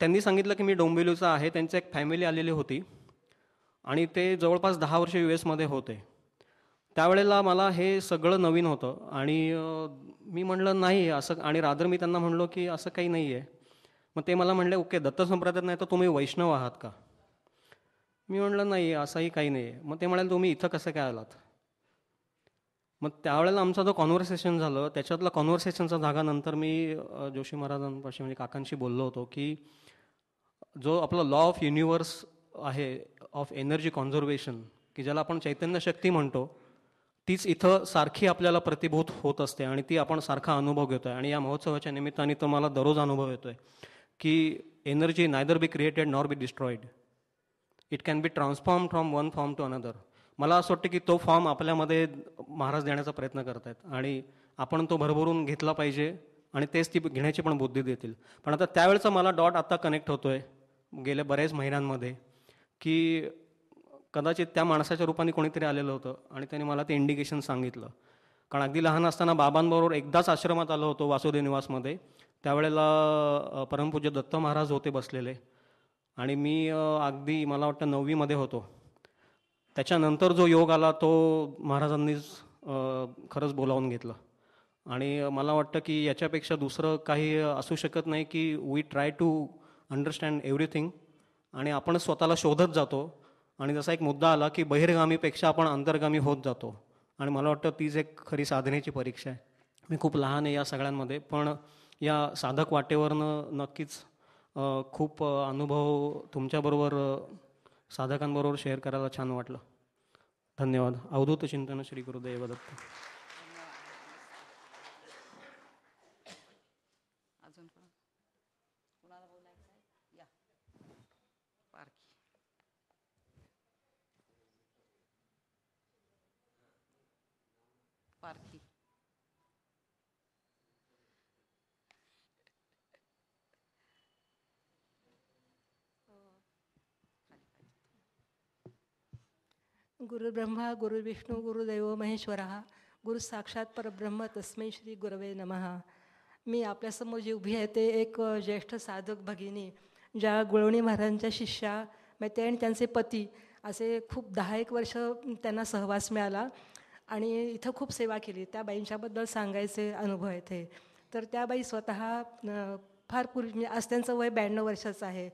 त्यांनी सांगितलं की मी डोंबिवलीचा आहे त्यांचं एक फॅमिली आलेली होती आणि ते जवळपास दहा वर्ष यू एसमध्ये होते त्यावेळेला मला हे सगळं नवीन होतं आणि मी म्हटलं नाही असं आणि रादर मी त्यांना म्हणलो की असं काही नाही आहे मग ते मला म्हणले ओके दत्त संप्रदायात नाही तर तुम्ही वैष्णव आहात का मी म्हटलं नाही असंही काही नाही आहे मग ते म्हणाले तुम्ही इथं कसं काय आलात मग त्यावेळेला आमचा जो कॉन्व्हर्सेशन झालं त्याच्यातला कॉन्व्हर्सेशनचा धागा नंतर मी जोशी महाराजांपाशी म्हणजे काकांशी बोललो होतो की जो आपला लॉ ऑफ युनिवर्स आहे ऑफ एनर्जी कॉन्झर्वेशन की ज्याला आपण चैतन्य शक्ती म्हणतो तीच इथं सारखी आपल्याला प्रतिभूत होत असते आणि ती आपण सारखा अनुभव घेतो आहे आणि या महोत्सवाच्या निमित्ताने तो मला दररोज अनुभव येतो आहे की energy neither be created nor be destroyed it can be transform from one form to another मला असं वाटतं की तो फॉर्म आपल्यामध्ये महाराज देण्याचा प्रयत्न करत आहेत आणि आपण तो भरभरून घेतला पाहिजे आणि तेच ती घेण्याची पण बुद्धी देतील पण आता त्यावेळेचा मला डॉट आता कनेक्ट होतो आहे गेल्या बऱ्याच महिन्यांमध्ये की कदाचित त्या माणसाच्या रूपाने कोणीतरी आलेलं होतं आणि त्याने मला ते इंडिकेशन सांगितलं कारण अगदी लहान असताना बाबांबरोबर एकदाच आश्रमात आलो होतो वासुदेव निवासमध्ये त्यावेळेला परमपूज्य दत्त महाराज होते बसलेले आणि मी अगदी मला वाटतं नववीमध्ये होतो त्याच्यानंतर जो योग आला तो महाराजांनीच खरंच बोलावून घेतलं आणि मला वाटतं की याच्यापेक्षा दुसरं काही असू शकत नाही की we try to understand everything आणि आपण स्वतःला शोधत जातो आणि जसा एक मुद्दा आला की बहिरगामीपेक्षा आपण अंतर्गामी होत जातो आणि मला वाटतं तीच एक खरी साधनेची परीक्षा आहे मी खूप लहान आहे या सगळ्यांमध्ये पण या साधक वाटेवरनं नक्कीच खूप अनुभव तुमच्याबरोबर साधकांबरोबर शेअर करायला छान वाटलं धन्यवाद अवधूत चिंतन श्री गुरुदेव दत्त गुरुब्रह्मा गुरुविष्णू गुरुदैव महेश्वर गुरु साक्षात परब्रह्म तस्मै श्री गुरवे नमः मी आपल्यासमोर जी उभी आहे ते एक ज्येष्ठ साधक भगिनी ज्या गुळवणी महाराजांच्या शिष्या मैत्या आणि त्यांचे पती असे खूप दहा एक वर्ष त्यांना सहवास मिळाला आणि इथं खूप सेवा केली त्या बाईंच्याबद्दल सांगायचे अनुभव आहेत तर त्या बाई स्वतः फार पूर्वी म्हणजे आज त्यांचं वय ब्याण्णव वर्षाचं आहे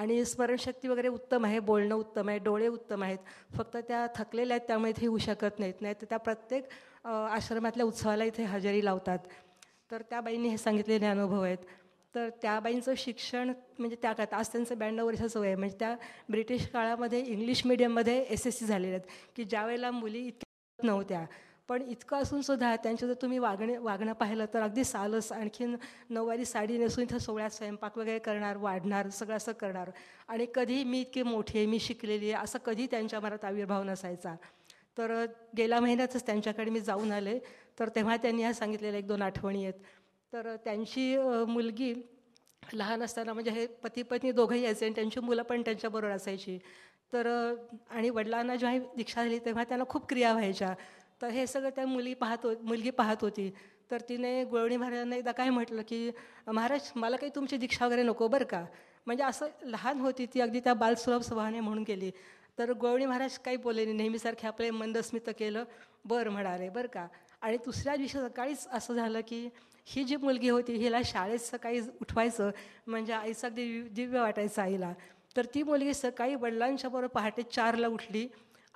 आणि स्मरणशक्ती वगैरे उत्तम आहे बोलणं उत्तम आहे डोळे उत्तम आहेत फक्त त्या थकलेल्या आहेत त्यामुळे इथे येऊ शकत नाहीत नाही तर त्या प्रत्येक आश्रमातल्या उत्सवाला इथे हजेरी लावतात तर त्या बाईंनी हे सांगितलेले अनुभव आहेत तर त्या बाईंचं शिक्षण म्हणजे त्या काळात आज त्यांचं ब्याण्णव वर्षाचं वय आहे म्हणजे त्या ब्रिटिश काळामध्ये इंग्लिश मिडियममध्ये एस एस सी झालेल्या आहेत की ज्यावेळेला मुली इतक्या नव्हत्या पण इतकं असूनसुद्धा त्यांच्या जर तुम्ही वागणे वागणं पाहिलं तर अगदी सालस आणखीन नऊवारी साडी नेसून इथं सोहळ्यात स्वयंपाक वगैरे करणार वाढणार सगळं असं करणार आणि कधी मी इतकी मोठी आहे मी शिकलेली आहे असं कधी त्यांच्या मनात आविर्भाव नसायचा तर गेल्या महिन्यातच त्यांच्याकडे मी जाऊन आले तर तेव्हा त्यांनी ह्या सांगितलेल्या एक दोन आठवणी आहेत तर त्यांची मुलगी लहान असताना म्हणजे हे पती पत्नी दोघंही यायचे आणि त्यांची मुलं पण त्यांच्याबरोबर असायची तर आणि वडिलांना जेव्हा दीक्षा झाली तेव्हा त्यांना खूप क्रिया व्हायच्या तर हे सगळं त्या मुली पाहत हो मुलगी पाहत होती तर तिने गुळवणी महाराजांना एकदा काय म्हटलं की महाराज मला काही तुमची दीक्षा वगैरे नको बरं का म्हणजे असं लहान होती ती अगदी त्या बालसुलभ स्वभाने म्हणून गेली तर गोवणी महाराज काही बोलले नाही नेहमीसारखे आपले मंदस्मित केलं बरं म्हणाले बरं का आणि दुसऱ्या दिवशी सकाळीच असं झालं की ही जी मुलगी होती हिला शाळेत सकाळी उठवायचं म्हणजे आईचं अगदी दिव्य वाटायचं आईला तर ती मुलगी सकाळी वडिलांच्या बरोबर पहाटे चारला उठली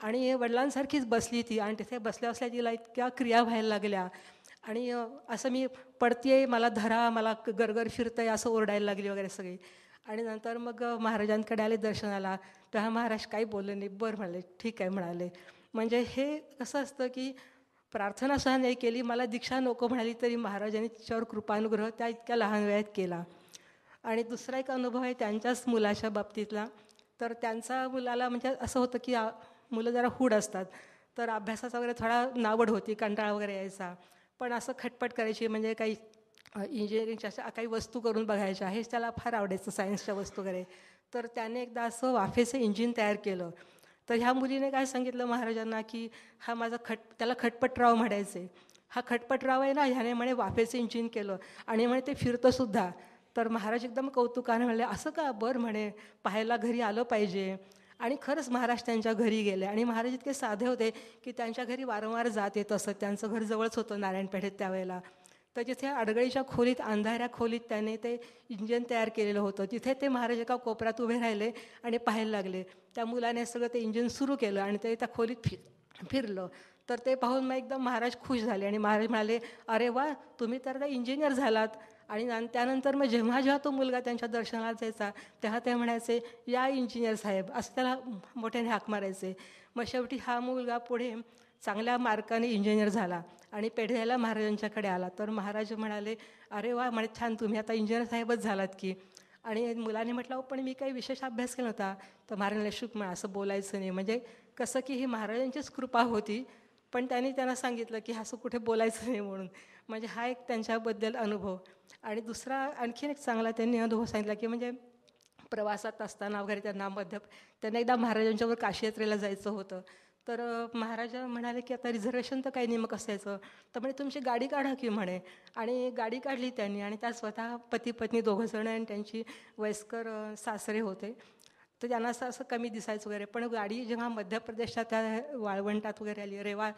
आणि वडिलांसारखीच बसली ती आणि तिथे बसल्या बसल्या तिला इतक्या क्रिया व्हायला लागल्या आणि असं मी पडते मला धरा मला गरगर आहे असं ओरडायला लागली वगैरे सगळी आणि नंतर मग महाराजांकडे आले दर्शनाला तेव्हा महाराज काही बोलले नाही बरं म्हणाले ठीक आहे म्हणाले म्हणजे हे कसं असतं की प्रार्थना सहा नाही केली मला दीक्षा नको म्हणाली तरी महाराजांनी तिच्यावर कृपानुग्रह त्या इतक्या लहान वयात केला आणि दुसरा एक अनुभव आहे त्यांच्याच मुलाच्या बाबतीतला तर त्यांचा मुलाला म्हणजे असं होतं की मुलं जरा हुड असतात तर अभ्यासाचा वगैरे थोडा नावड होती कंटाळा वगैरे यायचा पण असं खटपट करायची म्हणजे काही इंजिनिअरिंगच्या अशा काही वस्तू करून बघायच्या हेच त्याला फार आवडायचं सायन्सच्या वस्तू वगैरे तर त्याने एकदा असं वाफेचं इंजिन तयार केलं तर ह्या मुलीने काय सांगितलं महाराजांना की हा माझा खट त्याला खटपटराव म्हणायचे हा खटपटराव आहे ना ह्याने म्हणे वाफेचं इंजिन केलं आणि म्हणे ते फिरतंसुद्धा तर महाराज एकदम कौतुकाने म्हणले असं का बरं म्हणे पाहायला घरी आलं पाहिजे आणि खरंच महाराज त्यांच्या घरी गेले आणि महाराज इतके साधे होते की त्यांच्या घरी वारंवार जात येत असत त्यांचं घर जवळच होतं नारायणपेठेत त्यावेळेला तर जिथे अडगळीच्या खोलीत अंधाऱ्या खोलीत त्याने ते इंजिन तयार केलेलं होतं तिथे ते महाराज एका कोपऱ्यात उभे राहिले आणि पाहायला लागले त्या मुलाने सगळं ते इंजिन सुरू केलं आणि ते त्या खोलीत फिर फिरलं तर ते पाहून मग एकदम महाराज खुश झाले आणि महाराज म्हणाले अरे वा तुम्ही तर इंजिनियर झालात आणि त्यानंतर मग जेव्हा जेव्हा तो मुलगा त्यांच्या दर्शनाला जायचा तेव्हा ते म्हणायचे या इंजिनियर साहेब असं त्याला मोठ्याने हाक मारायचे मग शेवटी हा मुलगा पुढे चांगल्या मार्काने इंजिनियर झाला आणि पेढ्याला महाराजांच्याकडे आला तर महाराज म्हणाले अरे वा म्हणे छान तुम्ही आता इंजिनियर साहेबच झालात की आणि मुलाने म्हटलं पण मी काही विशेष अभ्यास केला होता तर महाराजांना शुक म्हणा असं बोलायचं नाही म्हणजे कसं की ही महाराजांचीच कृपा होती पण त्यांनी त्यांना सांगितलं की असं कुठे बोलायचं नाही म्हणून म्हणजे हा एक त्यांच्याबद्दल अनुभव आणि दुसरा आणखीन एक चांगला त्यांनी अनुभव सांगितला की म्हणजे प्रवासात असताना वगैरे त्यांना मध्य त्यांना एकदा महाराजांच्यावर काशीयात्रेला जायचं होतं तर महाराज म्हणाले की आता रिझर्वेशन तर काही नेमक असायचं तर म्हणे तुमची गाडी काढा की म्हणे आणि गाडी काढली त्यांनी आणि त्या स्वतः पती पत्नी दोघंजण आणि त्यांची वयस्कर सासरे होते तर त्यांना असं असं कमी दिसायचं वगैरे पण गाडी जेव्हा मध्य प्रदेशात त्या वाळवंटात वगैरे आली रेवा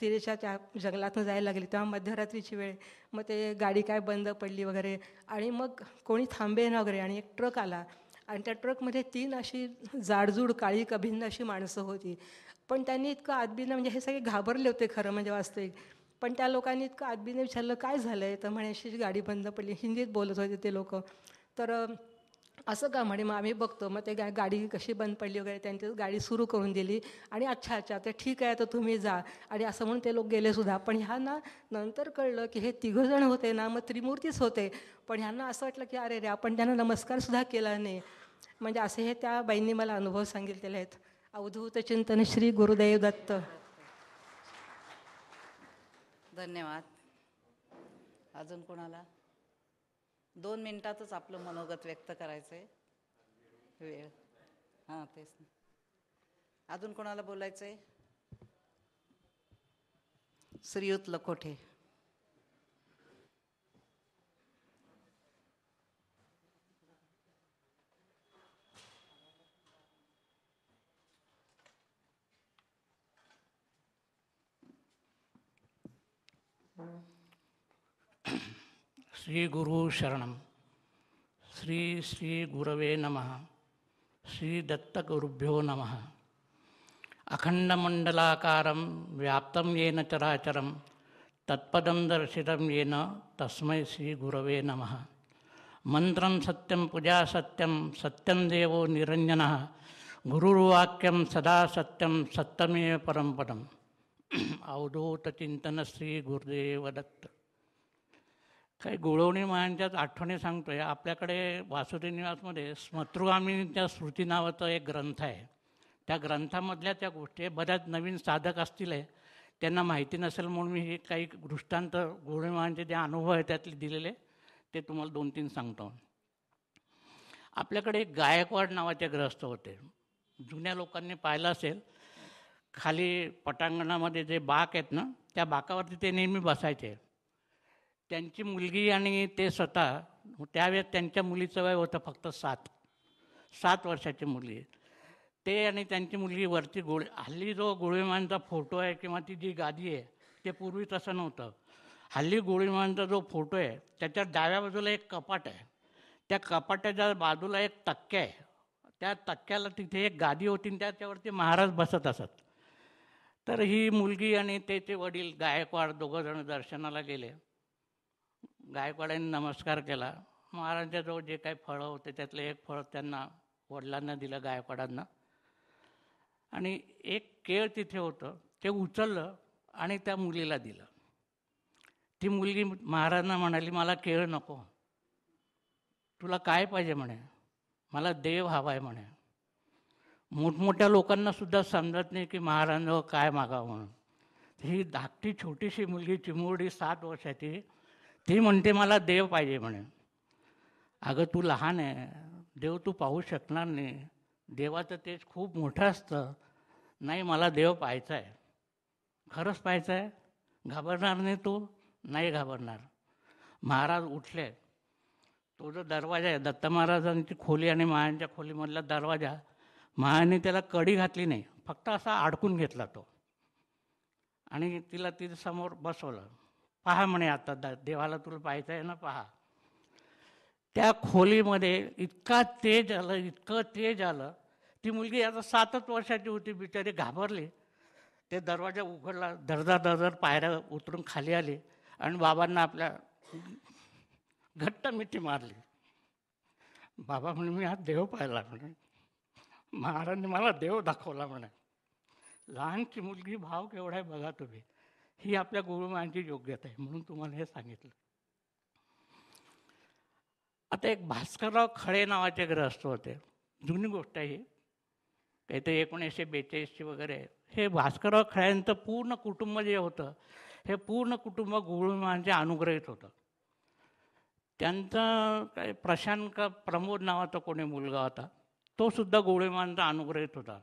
तिरेच्या त्या जंगलातून जायला लागली तेव्हा मध्यरात्रीची वेळ मग ते गाडी काय बंद पडली वगैरे आणि मग कोणी थांबे ना वगैरे आणि एक ट्रक आला आणि त्या ट्रकमध्ये तीन अशी जाडजूड काळी कभिन्न अशी माणसं होती पण त्यांनी इतकं आदबीनं म्हणजे हे सगळे घाबरले होते खरं म्हणजे वास्तविक पण त्या लोकांनी इतकं आदबीनं विचारलं काय झालं आहे तर म्हणे अशी गाडी बंद पडली हिंदीत बोलत होते ते लोक तर असं का म्हणे मग आम्ही बघतो मग ते गा गाडी कशी बंद पडली वगैरे त्यांची गाडी सुरू करून दिली आणि अच्छा अच्छा ते ठीक आहे तर तुम्ही जा आणि असं म्हणून ते लोक गेलेसुद्धा पण ह्यांना नंतर कळलं की हे जण होते ना मग त्रिमूर्तीच होते पण ह्यांना असं वाटलं की अरे रे आपण त्यांना नमस्कारसुद्धा केला नाही म्हणजे असे हे त्या बाईंनी मला अनुभव सांगितलेले आहेत अवधूत चिंतन श्री गुरुदेव दत्त धन्यवाद अजून कोणाला दोन मिनिटातच आपलं मनोगत व्यक्त करायचं आहे वेळ हां तेच अजून कोणाला बोलायचं आहे श्रीयुत लखोठे हो. श्रीगुरुशरणं श्री नमः श्रीदत्तगुरुभ्यो नमः अखण्डमण्डलाकारं व्याप्तं येन चराचरं तत्पदं दर्शितं येन तस्मै श्रीगुरवे नमः मन्त्रं सत्यं पूजा सत्यं सत्यं देवो निरञ्जनः गुरुर्वाक्यं सदा सत्यं सत्यमेव परं पदम् अवधूतचिन्तनश्रीगुरुदेवदत्त [CLEARS THROAT] काही गुळवणी महाराजांच्याच आठवणी सांगतो आहे आपल्याकडे वासुदेव निवासमध्ये स्मृती नावाचा एक ग्रंथ आहे त्या ग्रंथामधल्या त्या गोष्टी बऱ्याच नवीन साधक असतील आहे त्यांना माहिती नसेल म्हणून मी हे काही दृष्टांत गुळवणी महांचे जे अनुभव आहे त्यातले दिलेले ते तुम्हाला दोन तीन सांगतो आपल्याकडे गायकवाड नावाचे ग्रस्त होते जुन्या लोकांनी पाहिलं असेल खाली पटांगणामध्ये जे बाक आहेत ना त्या बाकावरती ते नेहमी बसायचे त्यांची मुलगी आणि ते स्वतः त्यावेळेस त्यांच्या मुलीचं वय होतं फक्त सात सात वर्षाची मुली ते आणि त्यांची मुलगी वरती गोळ हल्ली जो गोळीमानचा फोटो आहे किंवा ती जी गादी आहे ते पूर्वी तसं नव्हतं हल्ली गोळीमानचा जो फोटो आहे त्याच्या डाव्या बाजूला एक कपाट आहे त्या कपाट्याच्या बाजूला एक तक्के आहे त्या तक्क्याला तिथे एक गादी होती आणि त्याच्यावरती महाराज बसत असत तर ही मुलगी आणि त्याचे वडील गायकवाड दोघंजण दर्शनाला गेले गायकवाड्यांनी नमस्कार केला महाराजांजवळ जे काही फळं होते त्यातलं एक फळ त्यांना वडिलांना दिलं गायकवाडांना आणि एक केळ तिथे होतं ते उचललं आणि त्या मुलीला दिलं ती मुलगी महाराजांना म्हणाली मला केळ नको तुला काय पाहिजे म्हणे मला देव हवा आहे म्हणे मोठमोठ्या लोकांना सुद्धा समजत नाही की महाराजांजवळ काय मागावं म्हणून ही धाकटी छोटीशी मुलगी चिमुरडी सात वर्षाची ती म्हणते मला देव पाहिजे म्हणे अगं तू लहान आहे देव तू पाहू शकणार नाही देवाचं तेज खूप मोठं असतं नाही मला देव पाहायचा आहे खरंच पाहायचं आहे घाबरणार नाही तू नाही घाबरणार महाराज उठले तो जो दरवाजा आहे दत्त महाराजांची खोली आणि महायांच्या खोलीमधला दरवाजा महाने त्याला कडी घातली नाही फक्त असा अडकून घेतला तो आणि तिला तिथे समोर बसवलं पहा म्हणे आता दा देवाला तुला पाहायचं आहे ना पहा त्या खोलीमध्ये इतका तेज आलं इतकं तेज आलं ती मुलगी आता सातच वर्षाची होती बिचारी घाबरली ते दरवाजा उघडला दर्जा दर्जा पायऱ्या उतरून खाली आली आणि बाबांना आपल्या घट्ट मिठी मारली बाबा म्हणून मी हा देव पाहिला म्हणे महाराजांनी मला देव दाखवला म्हणे लहानची मुलगी भाव केवढा आहे बघा तुम्ही ही आपल्या गुरुमांची योग्यता आहे म्हणून तुम्हाला हे सांगितलं आता एक भास्करराव खळे नावाचे ग्रस्त होते जुनी गोष्ट आहे काहीतरी एकोणीसशे बेचाळीसची वगैरे हे भास्करराव खळ्यांचं पूर्ण कुटुंब जे होतं हे पूर्ण कुटुंब गुरुमांचे अनुग्रहित होतं त्यांचा काय प्रशांत का प्रमोद नावाचा कोणी मुलगा होता तो सुद्धा गोळेमानचा अनुग्रहित होता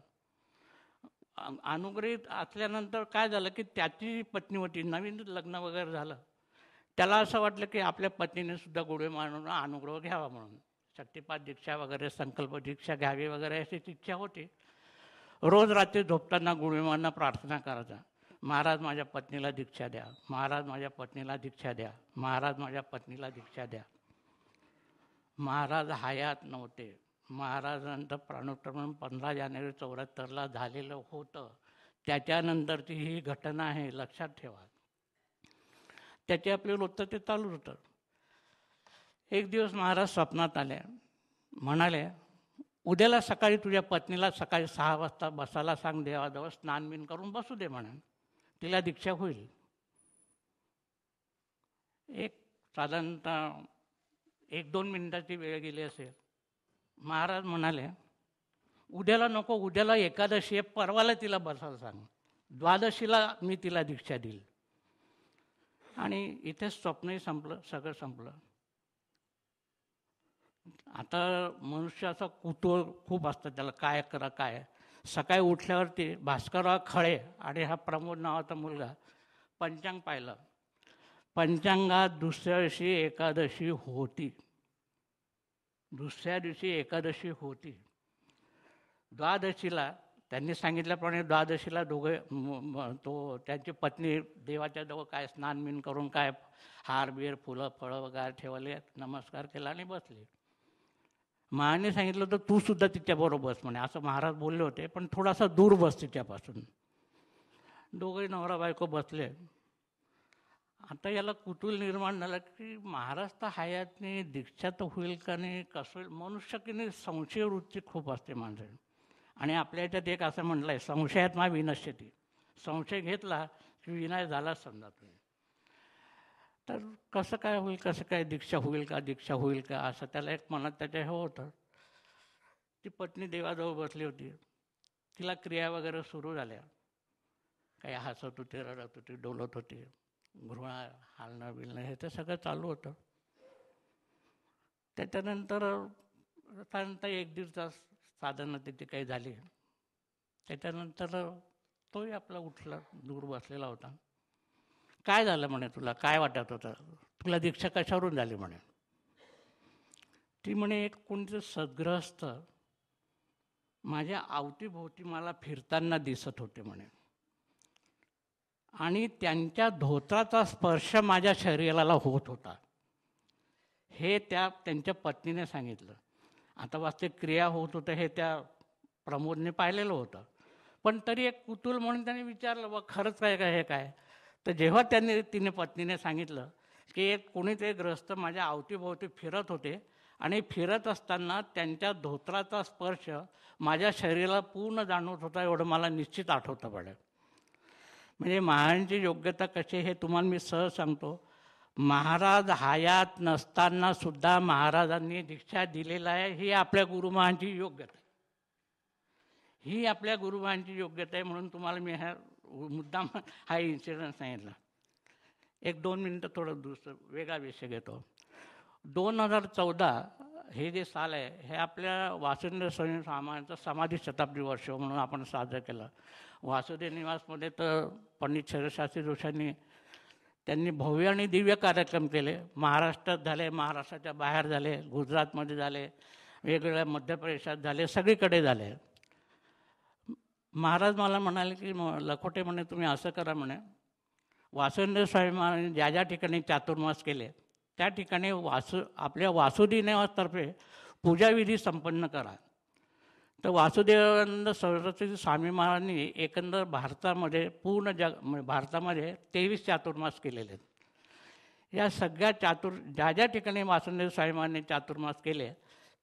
अनुग्रहित असल्यानंतर काय झालं की त्याची पत्नी होती नवीन लग्न वगैरे झालं त्याला असं वाटलं की आपल्या पत्नीने सुद्धा गोडवे मानून अनुग्रह घ्यावा म्हणून शक्तिपात दीक्षा वगैरे संकल्प दीक्षा घ्यावी वगैरे अशी इच्छा होती रोज रात्री झोपताना गुरुमांना प्रार्थना करायचा महाराज माझ्या पत्नीला दीक्षा द्या महाराज माझ्या पत्नीला दीक्षा द्या महाराज माझ्या पत्नीला दीक्षा द्या महाराज हयात नव्हते महाराजांचं प्राणोत्तरण पंधरा जानेवारी चौऱ्याहत्तरला झालेलं होतं त्याच्यानंतरची ही घटना आहे लक्षात ठेवा त्याचे आपले वृत्त ते चालू होतं एक दिवस महाराज स्वप्नात आले म्हणाले उद्याला सकाळी तुझ्या पत्नीला सकाळी सहा वाजता बसायला सांग देवाजवळ स्नान बिन करून बसू दे म्हणा तिला दीक्षा होईल एक साधारणतः एक दोन मिनिटाची वेळ गेली असेल महाराज म्हणाले उद्याला नको उद्याला एकादशी आहे परवाला तिला बसायला सांग द्वादशीला मी तिला दीक्षा देईल आणि इथे स्वप्नही संपलं सगळं संपलं आता मनुष्याचा कुतूहल खूप असतं त्याला काय करा काय सकाळी उठल्यावरती भास्करराव खळे आणि हा प्रमोद नावाचा मुलगा पंचांग पाहिलं पंचांगात दुसऱ्या दिवशी एकादशी होती दुसऱ्या दिवशी एकादशी होती द्वादशीला त्यांनी सांगितल्याप्रमाणे द्वादशीला दोघे तो त्यांची पत्नी देवाच्या जवळ काय स्नान बिन करून काय हार बिर फुलं फळं वगैरे ठेवले नमस्कार केला आणि बसले माने सांगितलं तर तू सुद्धा तिच्याबरोबर बस म्हणे असं महाराज बोलले होते पण थोडासा दूर बस तिच्यापासून दोघे नवरा बायको बसले आता याला कुतूल निर्माण झालं की महाराष्ट्र हयातने दीक्षा तर होईल का नाही कसं होईल मनुष्य की नाही संशयवृत्ती खूप असते माणसाने आणि आपल्या याच्यात एक असं म्हटलं आहे संशयात मा विनश्यती संशय घेतला की विनाय झालाच समजा तुम्ही तर कसं काय होईल कसं काय दीक्षा होईल का दीक्षा होईल का असं त्याला एक मनात त्याच्या हे होतं ती पत्नी देवाजवळ बसली होती तिला क्रिया वगैरे सुरू झाल्या काही हसत होते रडत होती डोलत होती भ्रुळा हालणं बिलणं हे तर सगळं चालू होतं त्याच्यानंतर साधारणतः एक दीड तास साधनं तिथे काही झाली त्याच्यानंतर तोही आपला उठला दूर बसलेला होता काय झालं म्हणे तुला काय वाटत होतं तुला दीक्षा कशावरून झाली म्हणे ती म्हणे एक कोणतं सद्ग्रहस्थ माझ्या आवतीभोवती मला फिरताना दिसत होते म्हणे आणि त्यांच्या धोत्राचा स्पर्श माझ्या शरीराला होत होता हे त्या त्यांच्या पत्नीने सांगितलं आता वास्तविक क्रिया होत होतं हे त्या प्रमोदने पाहिलेलं होतं पण तरी एक कुतूल म्हणून त्यांनी विचारलं बा खरंच काय काय हे काय तर जेव्हा त्यांनी तिने पत्नीने सांगितलं की एक कोणीत एक ग्रस्त माझ्या अवतीभोवती फिरत होते आणि फिरत असताना त्यांच्या धोत्राचा स्पर्श माझ्या शरीराला पूर्ण जाणवत होता एवढं मला निश्चित आठवतं पडेल म्हणजे महाराजांची योग्यता कशी हे तुम्हाला मी सहज सांगतो महाराज हयात नसताना सुद्धा महाराजांनी दीक्षा दिलेला आहे ही आपल्या गुरुमांची योग्यता ही आपल्या गुरुमहांची योग्यता आहे म्हणून तुम्हाला मी ह्या मुद्दाम हा इन्सिडन्स सांगितला एक दोन मिनटं थोडं दुसरं वेगळा विषय घेतो दोन हजार चौदा हे जे साल आहे हे आपल्या वासुंद्र स्वामी सामानाचं समाधी शताब्दी वर्ष म्हणून आपण साजरं केलं वासुदेव निवासमध्ये तर पंडित शरदशास्त्री जोशांनी त्यांनी भव्य आणि दिव्य कार्यक्रम केले महाराष्ट्रात झाले महाराष्ट्राच्या बाहेर झाले गुजरातमध्ये झाले वेगवेगळ्या मध्य प्रदेशात झाले सगळीकडे झाले महाराज मला म्हणाले की म लखोटे म्हणे तुम्ही असं करा म्हणे वासुदेव स्वामी महाराजांनी ज्या ज्या ठिकाणी चातुर्मास केले त्या ठिकाणी वासु आपल्या वासुदेवातर्फे पूजाविधी संपन्न करा तर वासुदेवानंद सरस्वती स्वामी महाराजांनी एकंदर भारतामध्ये पूर्ण जग म्हणजे भारतामध्ये तेवीस चातुर्मास केलेले आहेत या सगळ्या चातुर् ज्या ज्या ठिकाणी वासुदेव स्वामी महाराजांनी चातुर्मास केले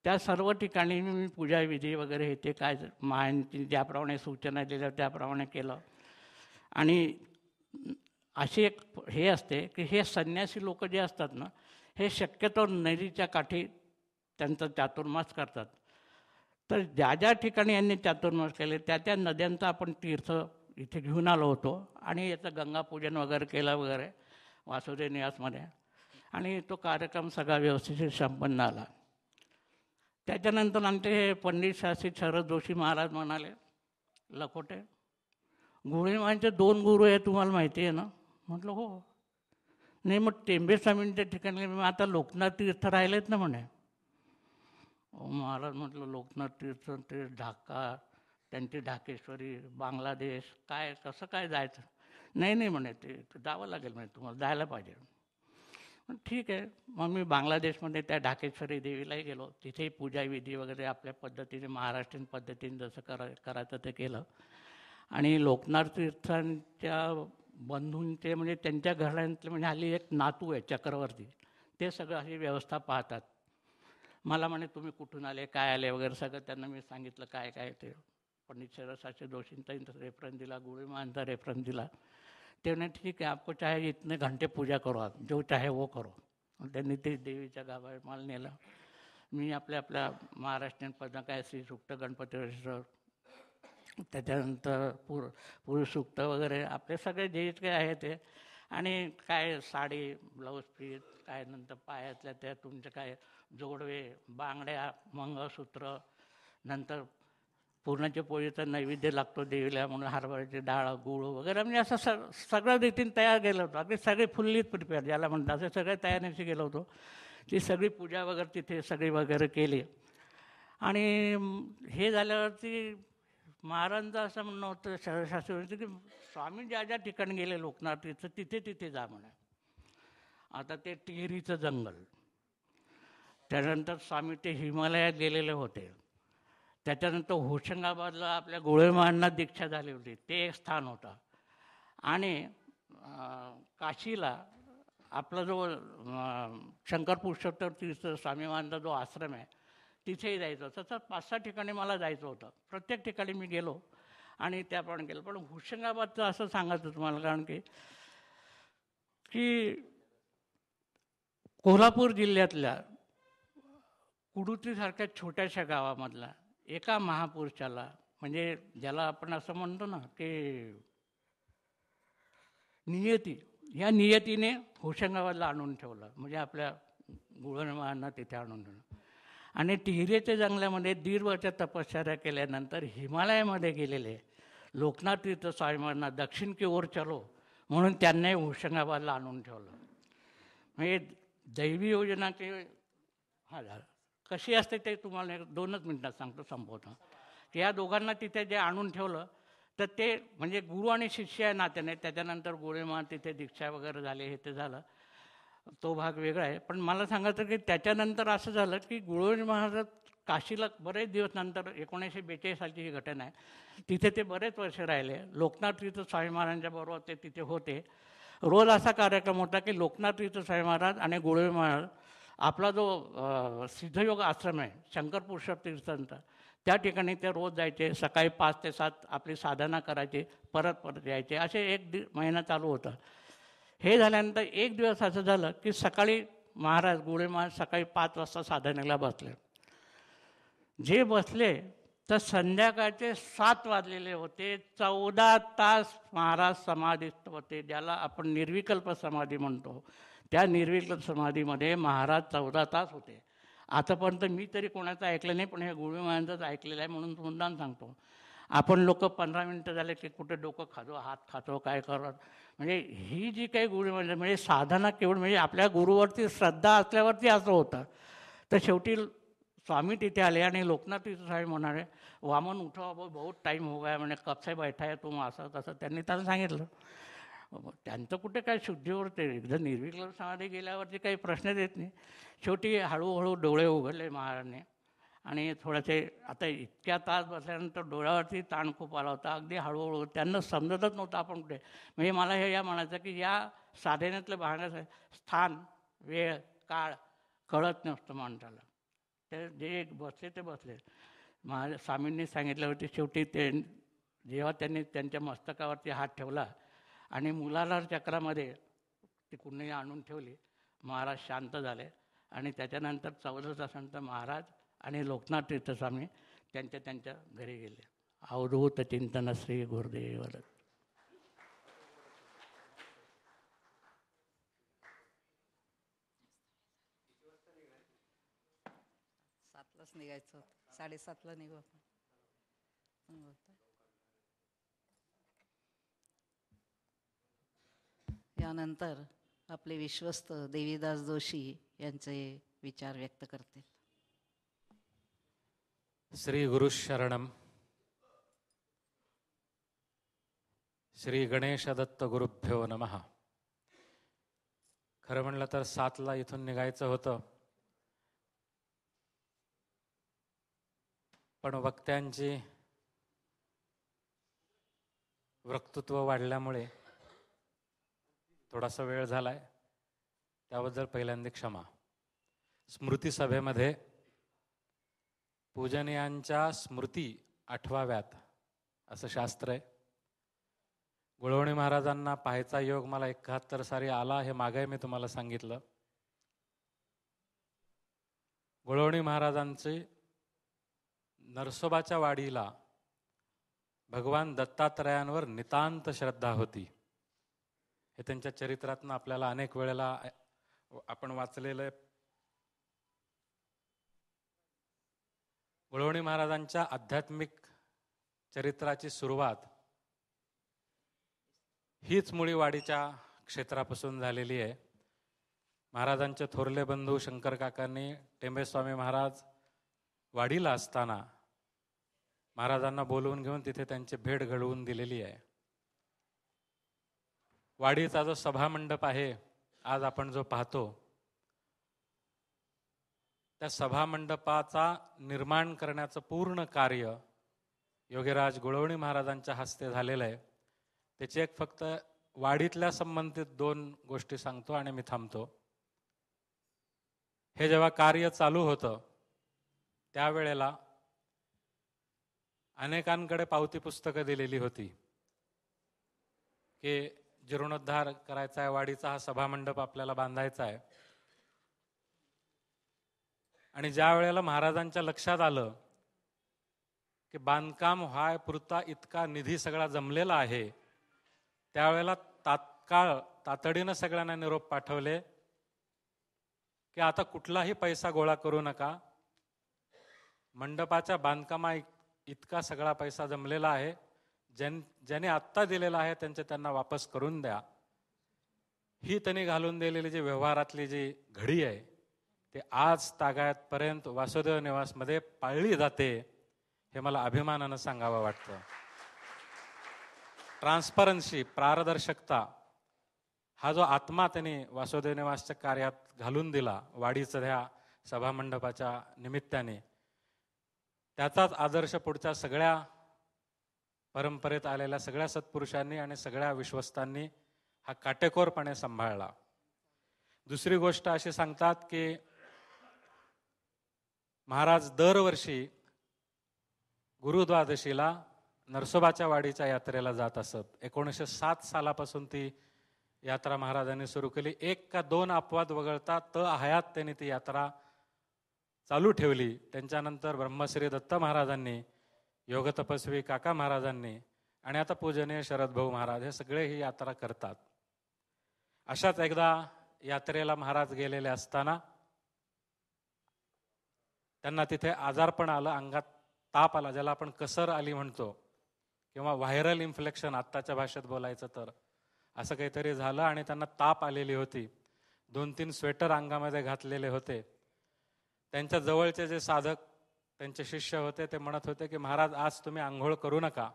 त्या सर्व ठिकाणी मी पूजाविधी वगैरे हे ते काय महाराजांची ज्याप्रमाणे सूचना दिल्या त्याप्रमाणे केलं आणि अशी एक हे असते की हे संन्यासी लोक जे असतात ना हे शक्यतो नदीच्या काठी त्यांचा चातुर्मास करतात तर ज्या ज्या ठिकाणी यांनी चातुर्मास केले त्या त्या नद्यांचा आपण तीर्थ इथे घेऊन आलो होतो आणि याचं गंगापूजन वगैरे केलं वगैरे वासुदेव निवासमध्ये आणि तो कार्यक्रम सगळा व्यवस्थित संपन्न आला त्याच्यानंतर आमचे हे पंडित शास्त्री शरद जोशी महाराज म्हणाले लखोटे गुरुमांचे दोन गुरु आहे तुम्हाला माहिती आहे ना म्हटलं हो नाही मग टेंबे स्वामींच्या ठिकाणी आता लोकनाथ तीर्थ राहिलेत ना म्हणे महाराज म्हटलं लोकनाथ तीर्थ ते ढाका त्यांची ढाकेश्वरी बांगलादेश काय कसं काय जायचं नाही नाही म्हणे ते जावं लागेल म्हणे तुम्हाला जायला पाहिजे ठीक आहे मग मी बांगलादेशमध्ये त्या ढाकेश्वरी देवीलाही गेलो तिथेही पूजा विधी वगैरे आपल्या पद्धतीने महाराष्ट्रीयन पद्धतीने जसं करा करायचं ते केलं आणि लोकनाथ तीर्थांच्या बंधूंचे म्हणजे त्यांच्या घरातले म्हणजे हल्ली एक नातू आहे चक्रवर्ती ते सगळं अशी व्यवस्था पाहतात मला म्हणे तुम्ही कुठून आले काय आले वगैरे सगळं त्यांना मी सांगितलं काय काय ते पंडित जोशींचा रेफरन्स दिला गुळीमानचा रेफरन्स दिला ते म्हणे ठीक आहे आपको चाहे इतने घंटे पूजा करू आप जो चाहे वो करो त्यांनी ते देवीच्या गाभाळ माल नेला मी आपल्या आपल्या महाराष्ट्रीयन पद काय श्री सुक्त गणपती त्याच्यानंतर पुर पुरुष सुक्त वगैरे आपले सगळे जे इतके आहे ते आणि काय साडी ब्लाऊज पीस काय नंतर पायातल्या त्या तुमच्या काय जोडवे बांगड्या मंगळसूत्र नंतर पुरणाच्या पोळीचा नैवेद्य लागतो देवीला म्हणून हरभऱ्याची डाळ गुळ वगैरे म्हणजे असं स सगळं रीतीने तयार केलं होतं अगदी सगळे फुल्लीत प्रिपेअर ज्याला म्हणतात असं सगळ्या तयारीशी गेलो होतो ती सगळी पूजा वगैरे तिथे सगळी वगैरे केली आणि हे झाल्यावरती महाराजांचं असं म्हणणं होतं शास्त्री की स्वामी ज्या ज्या ठिकाणी गेले लोकनाथ तिथे तिथे जा म्हणा आता ते टिहरीचं जंगल त्यानंतर स्वामी ते हिमालयात गेलेले होते त्याच्यानंतर होशंगाबादला आपल्या गोळेमाळांना दीक्षा झाली होती ते एक स्थान होतं आणि काशीला आपला जो शंकर पुरुषोत्तर तीर्थ स्वामी जो आश्रम आहे तिथेही जायचं तसंच पाच सहा ठिकाणी मला जायचं होतं प्रत्येक ठिकाणी मी गेलो आणि त्या पण गेलो पण होशंगाबादचं असं सांगायचं तुम्हाला कारण की की कोल्हापूर जिल्ह्यातल्या कुडुतीसारख्या छोट्याशा गावामधला एका महापुरुषाला म्हणजे ज्याला आपण असं म्हणतो ना की नियती या नियतीने होशंगाबादला आणून ठेवलं म्हणजे आपल्या गुळणवांना तिथे आणून ठेवलं आणि टिहिरेच्या जंगलामध्ये दीड वर्ष तपश्चर्या केल्यानंतर हिमालयामध्ये गेलेले लोकनाथ तीर्थ स्वामींना दक्षिण की ओर चलो म्हणून त्यांनाही होशंगाबादला आणून ठेवलं म्हणजे दैवी योजना की हा झालं कशी असते ते तुम्हाला दोनच मिनटात सांगतो संपवतो या दोघांना तिथे जे आणून ठेवलं तर ते म्हणजे गुरु आणि शिष्य आहे नात्याने त्याच्यानंतर गोळेमा तिथे दीक्षा वगैरे झाले हे ते झालं तो भाग वेगळा आहे पण मला सांगायचं की त्याच्यानंतर असं झालं की गुरुजी महाराज काशीला बरेच दिवस नंतर एकोणीसशे बेचाळीस सालची ही घटना आहे तिथे ते बरेच वर्ष राहिले लोकनाथ तीर्थ स्वामी महाराजांच्या बरोबर ते तिथे होते रोज असा कार्यक्रम होता की लोकनाथ तीर्थ स्वामी महाराज आणि गुळवे महाराज आपला जो सिद्धयोग आश्रम आहे शंकर पुरुषोत्तम तीर्थांचा त्या ठिकाणी ते रोज जायचे सकाळी पाच ते सात आपली साधना करायची परत परत यायचे असे एक दि महिना चालू होता हे झाल्यानंतर एक दिवस असं झालं की सकाळी महाराज गोळे महाराज सकाळी पाच वाजता साधनेला बसले जे बसले तर संध्याकाळचे सात वाजलेले होते चौदा तास महाराज समाधीस्थ होते ज्याला आपण निर्विकल्प समाधी म्हणतो त्या निर्विकल्प समाधीमध्ये महाराज चौदा तास होते आतापर्यंत मी तरी कोणाचं ऐकलं नाही पण हे महाराजच ऐकलेलं आहे म्हणून तोंडान सांगतो आपण लोक पंधरा मिनटं झाले की कुठे डोकं खातो हात खातो काय करत म्हणजे ही जी काही गुळी म्हणजे म्हणजे साधना केवळ म्हणजे आपल्या गुरुवरती श्रद्धा असल्यावरती असं होतं तर शेवटी स्वामी तिथे आले आणि लोकनाथ तिथे साहेब म्हणाले वामन उठवा बहुत टाईम हो गया म्हणजे कसे बैठा आहे तू असं तसं त्यांनी त्यांना सांगितलं त्यांचं कुठे काय शुद्धीवर ते एकदा निर्विकल्प समाधी गेल्यावरती काही प्रश्न येत नाही शेवटी हळूहळू डोळे उघडले महाराजने आणि थोडंसे आता इतक्या तास बसल्यानंतर डोळ्यावरती ताण खूप आला होता अगदी हळूहळू त्यांना समजतच नव्हतं आपण कुठे म्हणजे मला हे या म्हणायचं की या साधनेतलं भागण्याचं स्थान वेळ काळ कळत नसतं माणसाला ते जे बसले ते बसले महा स्वामींनी सांगितलं होते शेवटी ते जेव्हा त्यांनी त्यांच्या मस्तकावरती हात ठेवला आणि मुलाला चक्रामध्ये ती कुंडली आणून ठेवली महाराज शांत झाले आणि त्याच्यानंतर चौदा तासानंतर महाराज आणि लोकनाथ तीर्थस्वामी त्यांच्या त्यांच्या घरी गेले अवधूत चिंतन श्री गुरुदेव सातलाच निघायचं साडेसातला निघू आपण त्यानंतर आपले विश्वस्त देवीदास जोशी यांचे विचार व्यक्त करतील श्री गुरु शरणम श्री गणेश दत्त गुरुभ्यो नम खरं म्हणलं तर सातला इथून निघायचं होतं पण वक्त्यांची वक्तृत्व वाढल्यामुळे थोडासा वेळ झालाय त्याबद्दल पहिल्यांदा क्षमा सभेमध्ये पूजनीयांच्या स्मृती आठवाव्यात असं शास्त्र आहे गुळवणी महाराजांना पाहायचा योग मला एकाहत्तर सारी आला हे मागे मी तुम्हाला सांगितलं गुळवणी महाराजांचे नरसोबाच्या वाडीला भगवान दत्तात्रयांवर नितांत श्रद्धा होती हे त्यांच्या चरित्रातनं आपल्याला अनेक वेळेला आपण वाचलेलं गुळवणी महाराजांच्या आध्यात्मिक चरित्राची सुरुवात हीच मुळीवाडीच्या क्षेत्रापासून झालेली आहे महाराजांचे थोरले बंधू शंकर काकांनी टेंबेस्वामी महाराज वाडीला असताना महाराजांना बोलवून घेऊन तिथे त्यांची भेट घडवून दिलेली आहे वाडीचा जो सभामंडप आहे आज आपण जो पाहतो त्या सभामंडपाचा निर्माण करण्याचं पूर्ण कार्य योगीराज गुळवणी महाराजांच्या हस्ते झालेलं आहे त्याची एक फक्त वाडीतल्या संबंधित दोन गोष्टी सांगतो आणि मी थांबतो हे जेव्हा कार्य चालू होतं त्यावेळेला अनेकांकडे पावती पुस्तकं दिलेली होती की जीर्णोद्धार करायचा आहे वाडीचा हा सभा मंडप आपल्याला बांधायचा आहे आणि ज्या वेळेला महाराजांच्या लक्षात आलं की बांधकाम व्हाय पुरता इतका निधी सगळा जमलेला आहे त्यावेळेला तात्काळ तातडीनं सगळ्यांना निरोप पाठवले की आता कुठलाही पैसा गोळा करू नका मंडपाच्या बांधकामा इतका सगळा पैसा जमलेला आहे ज्यां ज्याने आत्ता दिलेला आहे त्यांचे त्यांना वापस करून द्या ही त्यांनी घालून दिलेली जी व्यवहारातली जी घडी आहे ते आज तागायतपर्यंत वासुदेव निवासमध्ये पाळली जाते हे मला अभिमानानं सांगावं वाटतं ट्रान्सपरन्सी पारदर्शकता हा जो आत्मा त्यांनी वासुदेव निवासच्या कार्यात घालून दिला वाडीचं ह्या सभामंडपाच्या निमित्ताने त्याचाच आदर्श पुढच्या सगळ्या परंपरेत आलेल्या सगळ्या सत्पुरुषांनी आणि सगळ्या विश्वस्तांनी हा काटेकोरपणे सांभाळला दुसरी गोष्ट अशी सांगतात की महाराज दरवर्षी गुरुद्वादशीला नरसोबाच्या वाडीच्या यात्रेला जात असत एकोणीसशे सात सालापासून ती यात्रा महाराजांनी सुरू केली एक का दोन अपवाद वगळता त हयात त्यांनी ती यात्रा चालू ठेवली त्यांच्यानंतर ब्रह्मश्री दत्त महाराजांनी योग तपस्वी काका महाराजांनी आणि आता पूजनीय शरद भाऊ महाराज हे सगळे ही यात्रा करतात अशाच एकदा यात्रेला महाराज गेलेले असताना त्यांना तिथे आजारपण आलं अंगात ताप आला ज्याला आपण कसर आली म्हणतो किंवा व्हायरल इन्फ्लेक्शन आत्ताच्या भाषेत बोलायचं तर असं काहीतरी झालं आणि त्यांना ताप आलेली होती दोन तीन स्वेटर अंगामध्ये घातलेले होते त्यांच्या जवळचे जे साधक त्यांचे शिष्य होते ते म्हणत होते की महाराज आज तुम्ही आंघोळ करू नका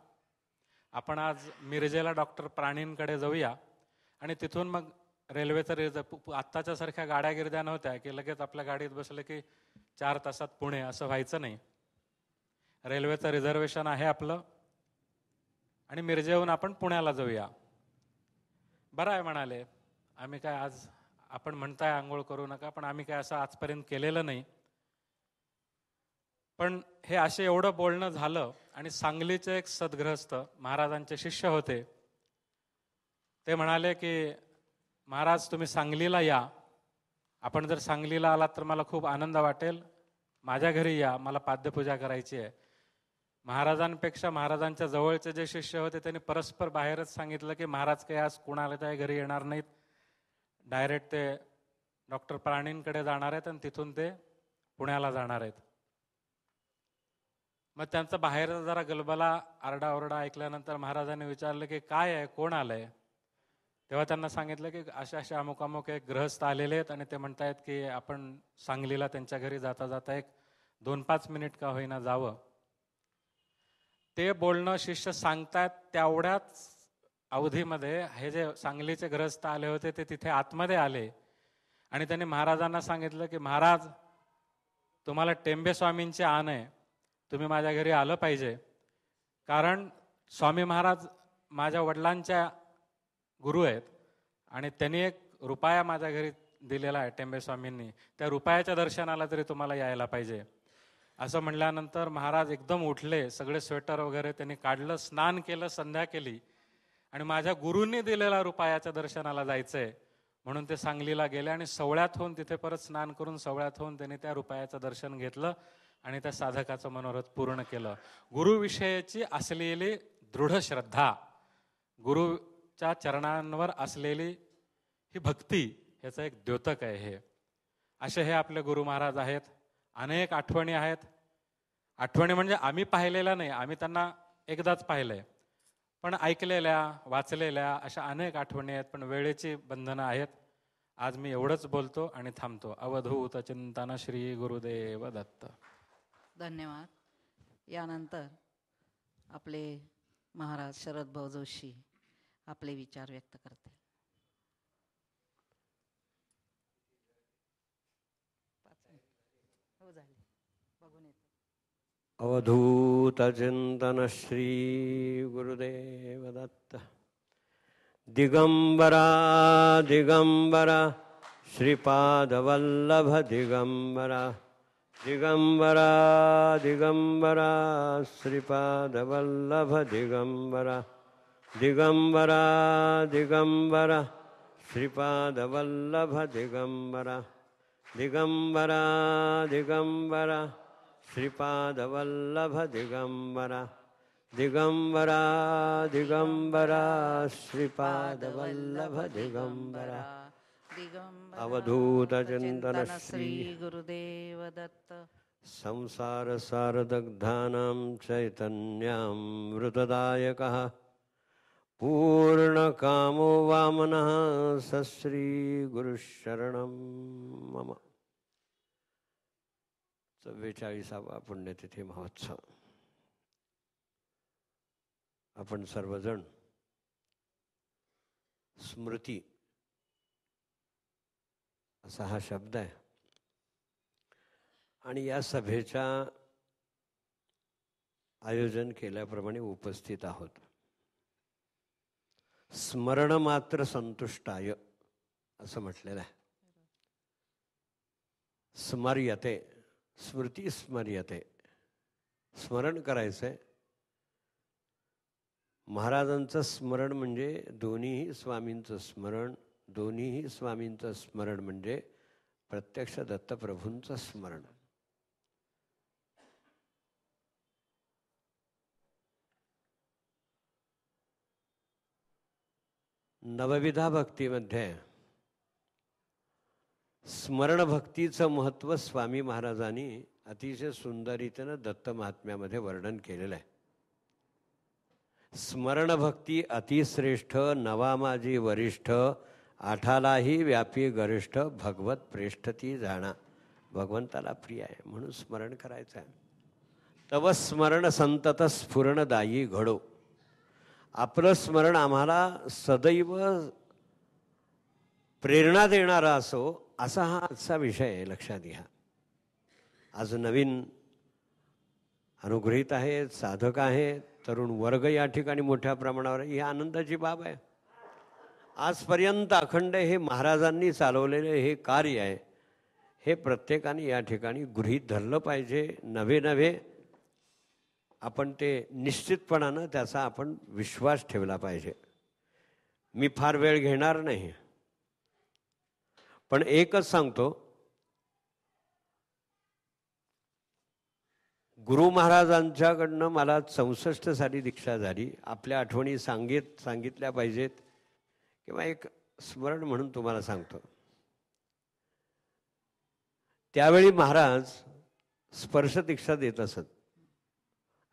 आपण आज मिरजेला डॉक्टर प्राणींकडे जाऊया आणि तिथून मग रेल्वेचं रिज आत्ताच्या सारख्या गाड्या गिरद्या नव्हत्या की लगेच आपल्या गाडीत बसलं की चार तासात पुणे असं व्हायचं नाही रेल्वेचं रिझर्वेशन आहे आपलं आणि मिरजेहून आपण पुण्याला जाऊया बरं आहे म्हणाले आम्ही काय आज आपण म्हणताय आंघोळ करू नका पण आम्ही काय असं आजपर्यंत केलेलं नाही पण हे असे एवढं बोलणं झालं आणि सांगलीचे एक सद्ग्रस्त महाराजांचे शिष्य होते ते म्हणाले की महाराज तुम्ही सांगलीला या आपण जर सांगलीला आलात तर मला खूप आनंद वाटेल माझ्या घरी या मला पाद्यपूजा करायची आहे महाराजांपेक्षा महाराजांच्या जवळचे जे शिष्य होते त्यांनी परस्पर बाहेरच सांगितलं की महाराज काही आज कुणाला त्या घरी येणार नाहीत डायरेक्ट ते डॉक्टर प्राणींकडे जाणार आहेत आणि तिथून ते पुण्याला जाणार आहेत मग त्यांचा बाहेरचा जरा गलबला आरडाओरडा ऐकल्यानंतर महाराजांनी विचारलं की काय आहे कोण आलंय तेव्हा त्यांना सांगितलं की अशा अशा अमुक अमुक एक ग्रहस्थ आलेले आहेत आणि ते म्हणतायत की आपण सांगलीला त्यांच्या घरी जाता जाता एक दोन पाच मिनिट का होईना जावं ते बोलणं शिष्य सांगतायत तेवढ्याच अवधीमध्ये हे जे सांगलीचे ग्रहस्थ आले होते ते तिथे आतमध्ये आले आणि त्यांनी महाराजांना सांगितलं की महाराज तुम्हाला टेंबे स्वामींचे आण आहे तुम्ही माझ्या घरी आलं पाहिजे कारण स्वामी महाराज माझ्या वडिलांच्या गुरु आहेत आणि त्यांनी एक रुपया माझ्या घरी दिलेला आहे टेंबे स्वामींनी त्या रुपयाच्या दर्शनाला तरी तुम्हाला यायला पाहिजे असं म्हटल्यानंतर महाराज एकदम उठले सगळे स्वेटर वगैरे त्यांनी काढलं स्नान केलं संध्या केली आणि माझ्या गुरूंनी दिलेला रुपयाच्या दर्शनाला आहे म्हणून ते सांगलीला गेले आणि सवळ्यात होऊन तिथे परत स्नान करून सवळ्यात होऊन त्यांनी त्या रुपयाचं दर्शन घेतलं आणि त्या साधकाचं मनोरथ पूर्ण केलं गुरुविषयाची असलेली दृढ श्रद्धा गुरुच्या चरणांवर असलेली ही भक्ती ह्याचं एक द्योतक आहे हे असे हे आपले गुरु महाराज आहेत अनेक आठवणी आहेत आठवणी म्हणजे आम्ही पाहिलेल्या नाही आम्ही त्यांना एकदाच पाहिलं पण ऐकलेल्या वाचलेल्या अशा अनेक आठवणी आहेत पण वेळेची बंधनं आहेत आज मी एवढंच बोलतो आणि थांबतो अवधूत चिंतन श्री गुरुदेव दत्त धन्यवाद यानंतर आपले महाराज शरद भाऊ जोशी आपले विचार व्यक्त करतील हो दत्त दिगंबरा दिगंबरा श्रीपाद वल्लभ दिगंबरा दिगम्बरा दिगम्बरा श्रीपादवल्लभ दिगम्बरा दिगम्बरा दिगंबरा श्रीपादवल्लभ दिगम्बरा दिगम्बरा दिगम्बरा श्रीपादवल्लभ दिगम्बरा दिगम्बरा श्रीपाद वल्लभ दिगम्बरा चिंतन श्री गुरुदेव दत्त संसारसारदग्धानां पूर्ण पूर्णकामो वामनः स मम चव्वेचाळीसावा पुण्यतिथी महोत्सव आपण सर्वजण स्मृती असा हा शब्द आहे आणि या सभेच्या आयोजन केल्याप्रमाणे उपस्थित आहोत स्मरण मात्र संतुष्टाय असं म्हटलेलं आहे स्मर्यते स्मृती स्मर्यते स्मरण करायचंय महाराजांचं स्मरण म्हणजे दोन्हीही स्वामींचं स्मरण दोन्हीही स्वामींचं स्मरण म्हणजे प्रत्यक्ष दत्तप्रभूंचं स्मरण नवविधा भक्तीमध्ये स्मरण भक्तीचं महत्त्व स्वामी महाराजांनी अतिशय सुंदररीतीनं दत्त महात्म्यामध्ये वर्णन केलेलं आहे स्मरण भक्ती अतिश्रेष्ठ नवामाजी वरिष्ठ आठालाही व्यापी गरिष्ठ भगवत प्रेष्ठती जाणा भगवंताला प्रिय आहे म्हणून स्मरण करायचं आहे तव स्मरण संतत स्फुरणदायी घडो आपलं स्मरण आम्हाला सदैव प्रेरणा देणारा असो असा हा आजचा विषय आहे लक्षात घ्या आज नवीन अनुग्रहित आहेत साधक आहेत तरुण वर्ग या ठिकाणी मोठ्या प्रमाणावर ही आनंदाची बाब आहे आजपर्यंत अखंड हे महाराजांनी चालवलेले हे कार्य आहे हे प्रत्येकाने या ठिकाणी गृहीत धरलं पाहिजे नवे नवे आपण ते निश्चितपणानं त्याचा आपण विश्वास ठेवला पाहिजे मी फार वेळ घेणार नाही पण एकच सांगतो गुरु महाराजांच्याकडनं मला चौसष्ट साली दीक्षा झाली आपल्या आठवणी सांगित सांगितल्या पाहिजेत किंवा एक स्मरण म्हणून तुम्हाला सांगतो त्यावेळी महाराज स्पर्श दीक्षा देत असत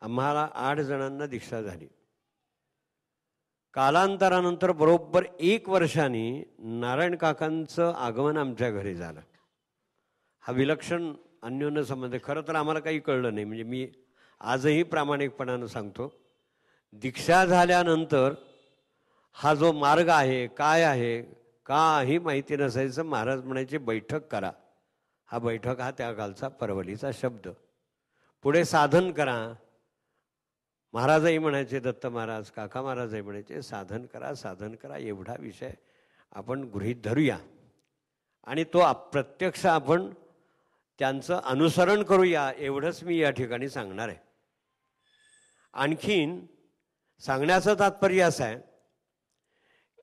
आम्हाला आठ जणांना दीक्षा झाली कालांतरानंतर बरोबर एक वर्षाने नारायण काकांचं आगमन आमच्या घरी झालं हा विलक्षण अन्योन्य संबंध खरं तर आम्हाला काही कळलं नाही म्हणजे मी आजही प्रामाणिकपणानं सांगतो दीक्षा झाल्यानंतर हा जो मार्ग आहे काय आहे काही माहिती नसायचं महाराज म्हणायची बैठक करा हा बैठक हा त्या कालचा परवलीचा शब्द पुढे साधन करा महाराजही म्हणायचे दत्त महाराज काका महाराजही म्हणायचे साधन करा साधन करा एवढा विषय आपण गृहीत धरूया आणि तो प्रत्यक्ष आपण त्यांचं अनुसरण करूया एवढंच मी या ठिकाणी सांगणार आहे आणखीन सांगण्याचं तात्पर्य असं आहे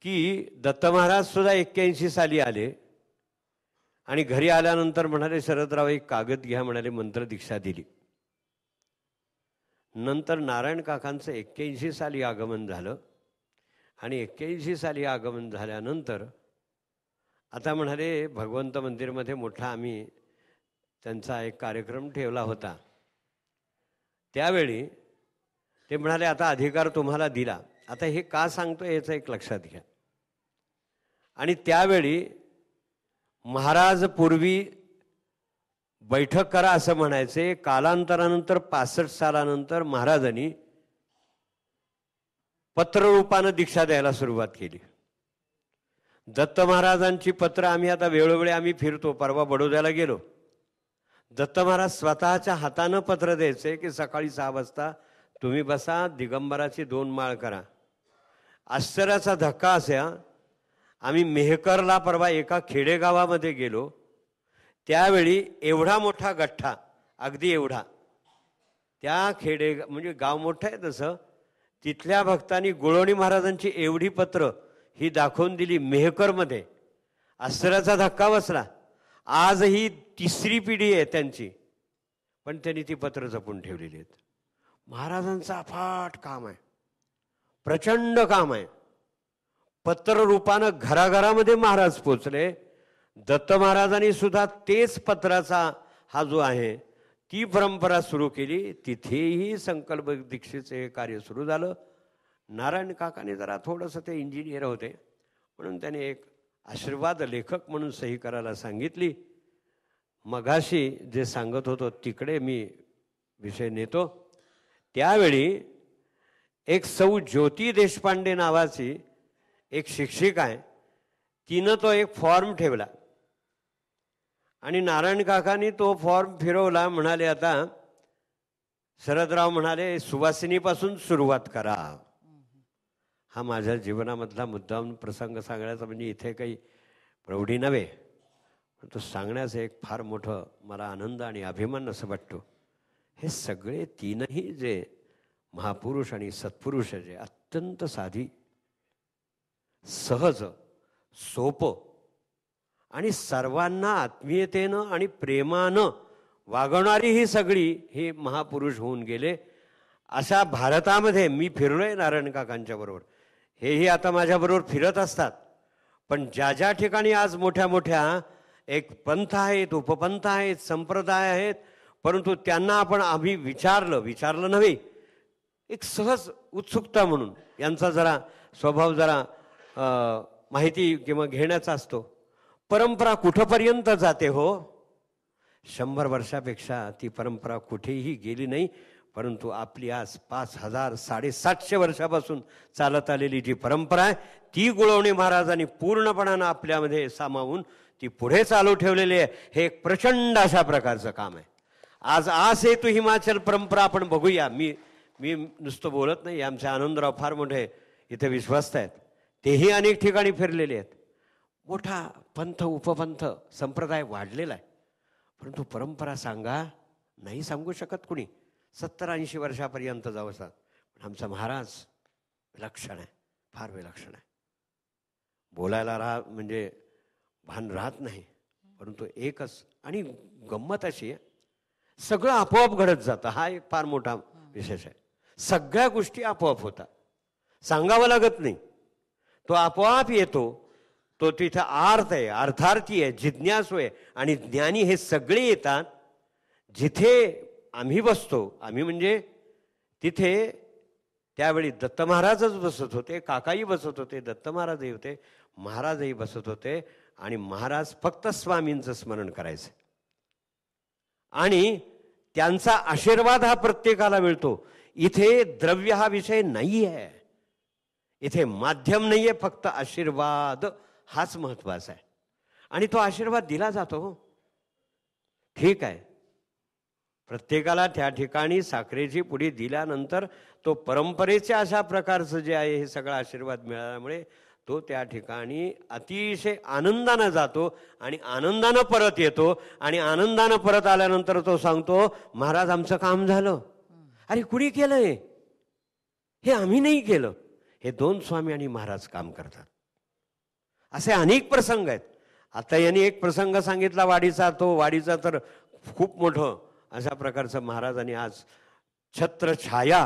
की दत्त महाराज सुद्धा एक्क्याऐंशी साली आले आणि घरी आल्यानंतर म्हणाले शरदराव एक कागद घ्या म्हणाले मंत्र दीक्षा दिली नंतर नारायण काकांचं एक्क्याऐंशी साली आगमन झालं आणि एक्क्याऐंशी साली आगमन झाल्यानंतर आता म्हणाले भगवंत मंदिरमध्ये मोठा आम्ही त्यांचा एक कार्यक्रम ठेवला होता त्यावेळी ते म्हणाले आता अधिकार तुम्हाला दिला आता हे का सांगतो याचं एक लक्षात घ्या आणि त्यावेळी महाराज पूर्वी बैठक करा असं म्हणायचे कालांतरानंतर पासष्ट सालानंतर महाराजांनी पत्ररूपानं दीक्षा द्यायला सुरुवात केली दत्त महाराजांची पत्र आम्ही आता वेळोवेळी आम्ही फिरतो परवा बडोद्याला गेलो दत्त महाराज स्वतःच्या हातानं पत्र द्यायचे की सकाळी सहा वाजता तुम्ही बसा दिगंबराची दोन माळ करा आश्चर्याचा धक्का असा आम्ही मेहकरला परवा एका खेडेगावामध्ये गेलो त्यावेळी एवढा मोठा गठ्ठा अगदी एवढा त्या खेडे म्हणजे गाव मोठं आहे तसं तिथल्या भक्तांनी गुळवणी महाराजांची एवढी पत्र ही दाखवून दिली मेहकरमध्ये आश्चर्याचा धक्का बसला आज ही तिसरी पिढी आहे त्यांची पण त्यांनी ती पत्र जपून ठेवलेली आहेत महाराजांचं अफाट काम आहे प्रचंड काम आहे पत्ररूपानं घराघरामध्ये महाराज पोचले दत्त महाराजांनी सुद्धा तेच पत्राचा हा जो आहे ती परंपरा सुरू केली तिथेही संकल्प दीक्षेचं हे कार्य सुरू झालं नारायण काकाने जरा थोडंसं ते इंजिनियर होते म्हणून त्याने एक आशीर्वाद लेखक म्हणून सही करायला सांगितली मघाशी जे सांगत होतो तिकडे मी विषय नेतो त्यावेळी एक सौ ज्योती देशपांडे नावाची एक शिक्षिका आहे तिनं तो एक फॉर्म ठेवला आणि नारायण काकांनी तो फॉर्म फिरवला म्हणाले आता शरदराव म्हणाले सुवासिनीपासून सुरुवात करा हा माझ्या जीवनामधला मुद्दाम प्रसंग सांगण्याचा म्हणजे इथे काही प्रौढी नव्हे तो सांगण्याचं एक फार मोठं मला आनंद आणि अभिमान असं वाटतो हे सगळे तीनही जे महापुरुष आणि सत्पुरुष जे अत्यंत साधी सहज सोपं आणि सर्वांना आत्मीयतेनं आणि प्रेमानं वागवणारी ही सगळी हे महापुरुष होऊन गेले अशा भारतामध्ये मी फिरलोय नारायण काकांच्या बरोबर हेही आता माझ्याबरोबर फिरत असतात पण ज्या ज्या ठिकाणी आज मोठ्या मोठ्या एक पंथ आहेत उपपंथ आहेत संप्रदाय आहेत परंतु त्यांना आपण आम्ही विचारलं विचारलं नव्हे एक सहज उत्सुकता म्हणून यांचा जरा स्वभाव जरा माहिती किंवा घेण्याचा असतो परंपरा कुठंपर्यंत जाते हो शंभर वर्षापेक्षा ती परंपरा कुठेही गेली नाही परंतु आपली आज पाच हजार साडेसातशे वर्षापासून चालत आलेली जी परंपरा आहे ती गुळवणी महाराजांनी पूर्णपणानं आपल्यामध्ये सामावून ती पुढे चालू ठेवलेली आहे हे एक प्रचंड अशा प्रकारचं काम आहे आज हे तू हिमाचल परंपरा आपण बघूया मी मी नुसतं बोलत नाही आमचे आनंदराव फार मोठे इथे विश्वस्त आहेत तेही अनेक ठिकाणी फिरलेले आहेत मोठा पंथ उपपंथ संप्रदाय वाढलेला आहे परंतु परंपरा सांगा नाही सांगू शकत कुणी सत्तर ऐंशी वर्षापर्यंत जाऊ असतात पण आमचा महाराज लक्षण आहे फार विलक्षण आहे बोलायला राह म्हणजे भान राहत नाही परंतु एकच आणि गंमत अशी आहे सगळं आपोआप घडत जातं हा एक फार मोठा विशेष आहे सगळ्या गोष्टी आपोआप होतात सांगावं लागत नाही तो आपोआप येतो तो तिथं आर्थ आहे अर्थार्थी आहे जिज्ञासू आहे आणि ज्ञानी हे सगळे येतात जिथे आम्ही बसतो आम्ही म्हणजे तिथे त्यावेळी दत्त महाराजच बसत होते काकाही बसत होते दत्त महाराजही होते महाराजही बसत होते आणि महाराज फक्त स्वामींचं स्मरण करायचं आणि त्यांचा आशीर्वाद हा प्रत्येकाला मिळतो इथे द्रव्य हा विषय नाही आहे इथे माध्यम नाही आहे फक्त आशीर्वाद हाच महत्वाचा आहे आणि तो आशीर्वाद दिला जातो हो ठीक आहे प्रत्येकाला त्या ठिकाणी साखरेची पुढे दिल्यानंतर तो परंपरेच्या अशा प्रकारचं जे आहे हे सगळा आशीर्वाद मिळाल्यामुळे तो त्या ठिकाणी अतिशय आनंदानं जातो आणि आनंदानं परत येतो आणि आनंदानं परत आल्यानंतर तो सांगतो महाराज आमचं काम झालं अरे कुणी केलं हे आम्ही नाही केलं हे दोन स्वामी आणि महाराज काम करतात असे अनेक प्रसंग आहेत आता यांनी एक प्रसंग सांगितला वाडीचा तो वाडीचा तर खूप मोठं अशा प्रकारचं महाराजांनी आज छत्र छाया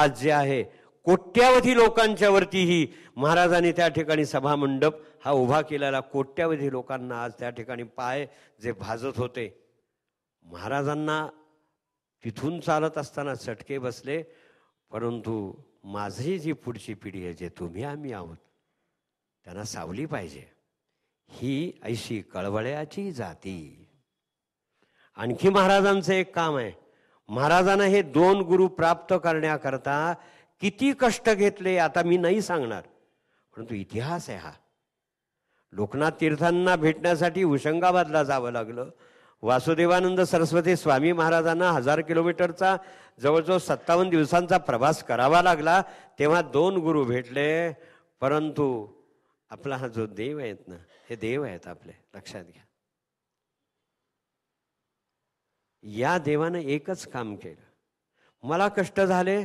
आज जे आहे कोट्यावधी लोकांच्या ही महाराजांनी त्या ठिकाणी सभामंडप हा उभा केलेला कोट्यावधी लोकांना आज त्या ठिकाणी पाय जे भाजत होते महाराजांना तिथून चालत असताना चटके बसले परंतु माझी जी पुढची पिढी आहे जे तुम्ही आम्ही आहोत त्यांना सावली पाहिजे ही ऐशी कळवळ्याची जाती आणखी महाराजांचं एक काम आहे महाराजांना हे दोन गुरु प्राप्त करण्याकरता किती कष्ट घेतले आता मी नाही सांगणार परंतु इतिहास आहे हा लोकनाथ तीर्थांना भेटण्यासाठी होशंगाबादला जावं लागलं वासुदेवानंद सरस्वती स्वामी महाराजांना हजार किलोमीटरचा जवळजवळ सत्तावन्न दिवसांचा प्रवास करावा लागला तेव्हा दोन गुरु भेटले परंतु आपला हा जो देव आहेत ना हे देव आहेत आपले लक्षात घ्या या देवानं एकच काम केलं मला कष्ट झाले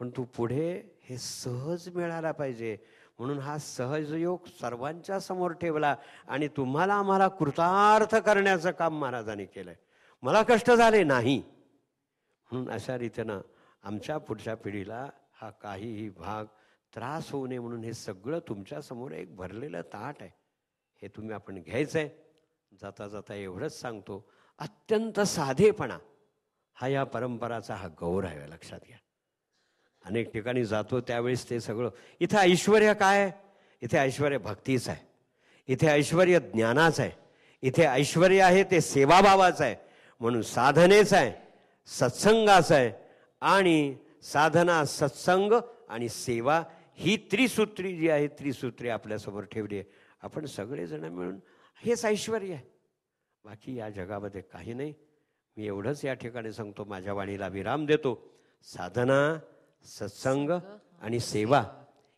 पण तू पुढे हे सहज मिळायला पाहिजे म्हणून हा सहजयोग सर्वांच्या समोर ठेवला आणि तुम्हाला आम्हाला कृतार्थ करण्याचं काम महाराजांनी केलं मला कष्ट झाले नाही म्हणून अशा रीतीनं आमच्या पुढच्या पिढीला हा काहीही भाग त्रास होऊ नये म्हणून हे सगळं तुमच्यासमोर एक भरलेलं ताट आहे हे तुम्ही आपण घ्यायचं आहे जाता जाता एवढंच सांगतो अत्यंत साधेपणा हा या परंपराचा हा गौर आहे लक्षात घ्या अनेक ठिकाणी जातो त्यावेळेस ते सगळं इथं ऐश्वर काय इथे ऐश्वर भक्तीचं आहे इथे ऐश्वर ज्ञानाचं आहे इथे ऐश्वर आहे ते सेवाभावाचं आहे म्हणून साधनेच आहे सत्संगाचं आहे आणि साधना सत्संग आणि सेवा ही त्रिसूत्री जी आहे त्रिसूत्री आपल्यासमोर ठेवली आहे आपण सगळेजण मिळून हेच ऐश्वर आहे बाकी या जगामध्ये काही नाही मी एवढंच या ठिकाणी सांगतो माझ्या वाणीला विराम देतो साधना सत्संग आणि सेवा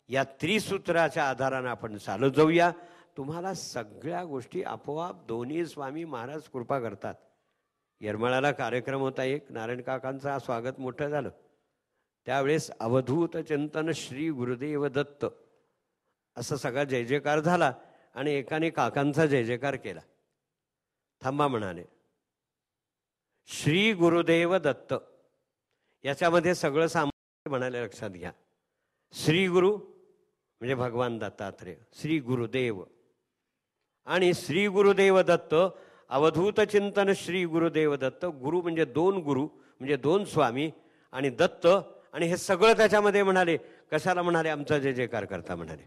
या त्रिसूत्राच्या आधारानं आपण चालत जाऊया तुम्हाला सगळ्या गोष्टी आपोआप दोन्ही स्वामी महाराज कृपा करतात यरमळाला कार्यक्रम होता एक नारायण काकांचा स्वागत मोठं झालं त्यावेळेस अवधूत चिंतन श्री गुरुदेव दत्त असं सगळा जय जयकार झाला आणि एकाने काकांचा जय जयकार केला थांबा म्हणाले श्री गुरुदेव दत्त याच्यामध्ये सगळं साम म्हणाले लक्षात घ्या श्री गुरु म्हणजे भगवान दत्तात्रेय श्री गुरुदेव आणि श्री गुरुदेव दत्त अवधूत चिंतन श्री गुरुदेव दत्त गुरु म्हणजे दोन गुरु म्हणजे दोन स्वामी आणि दत्त आणि हे सगळं त्याच्यामध्ये म्हणाले कशाला म्हणाले आमचा जे जयकार करता म्हणाले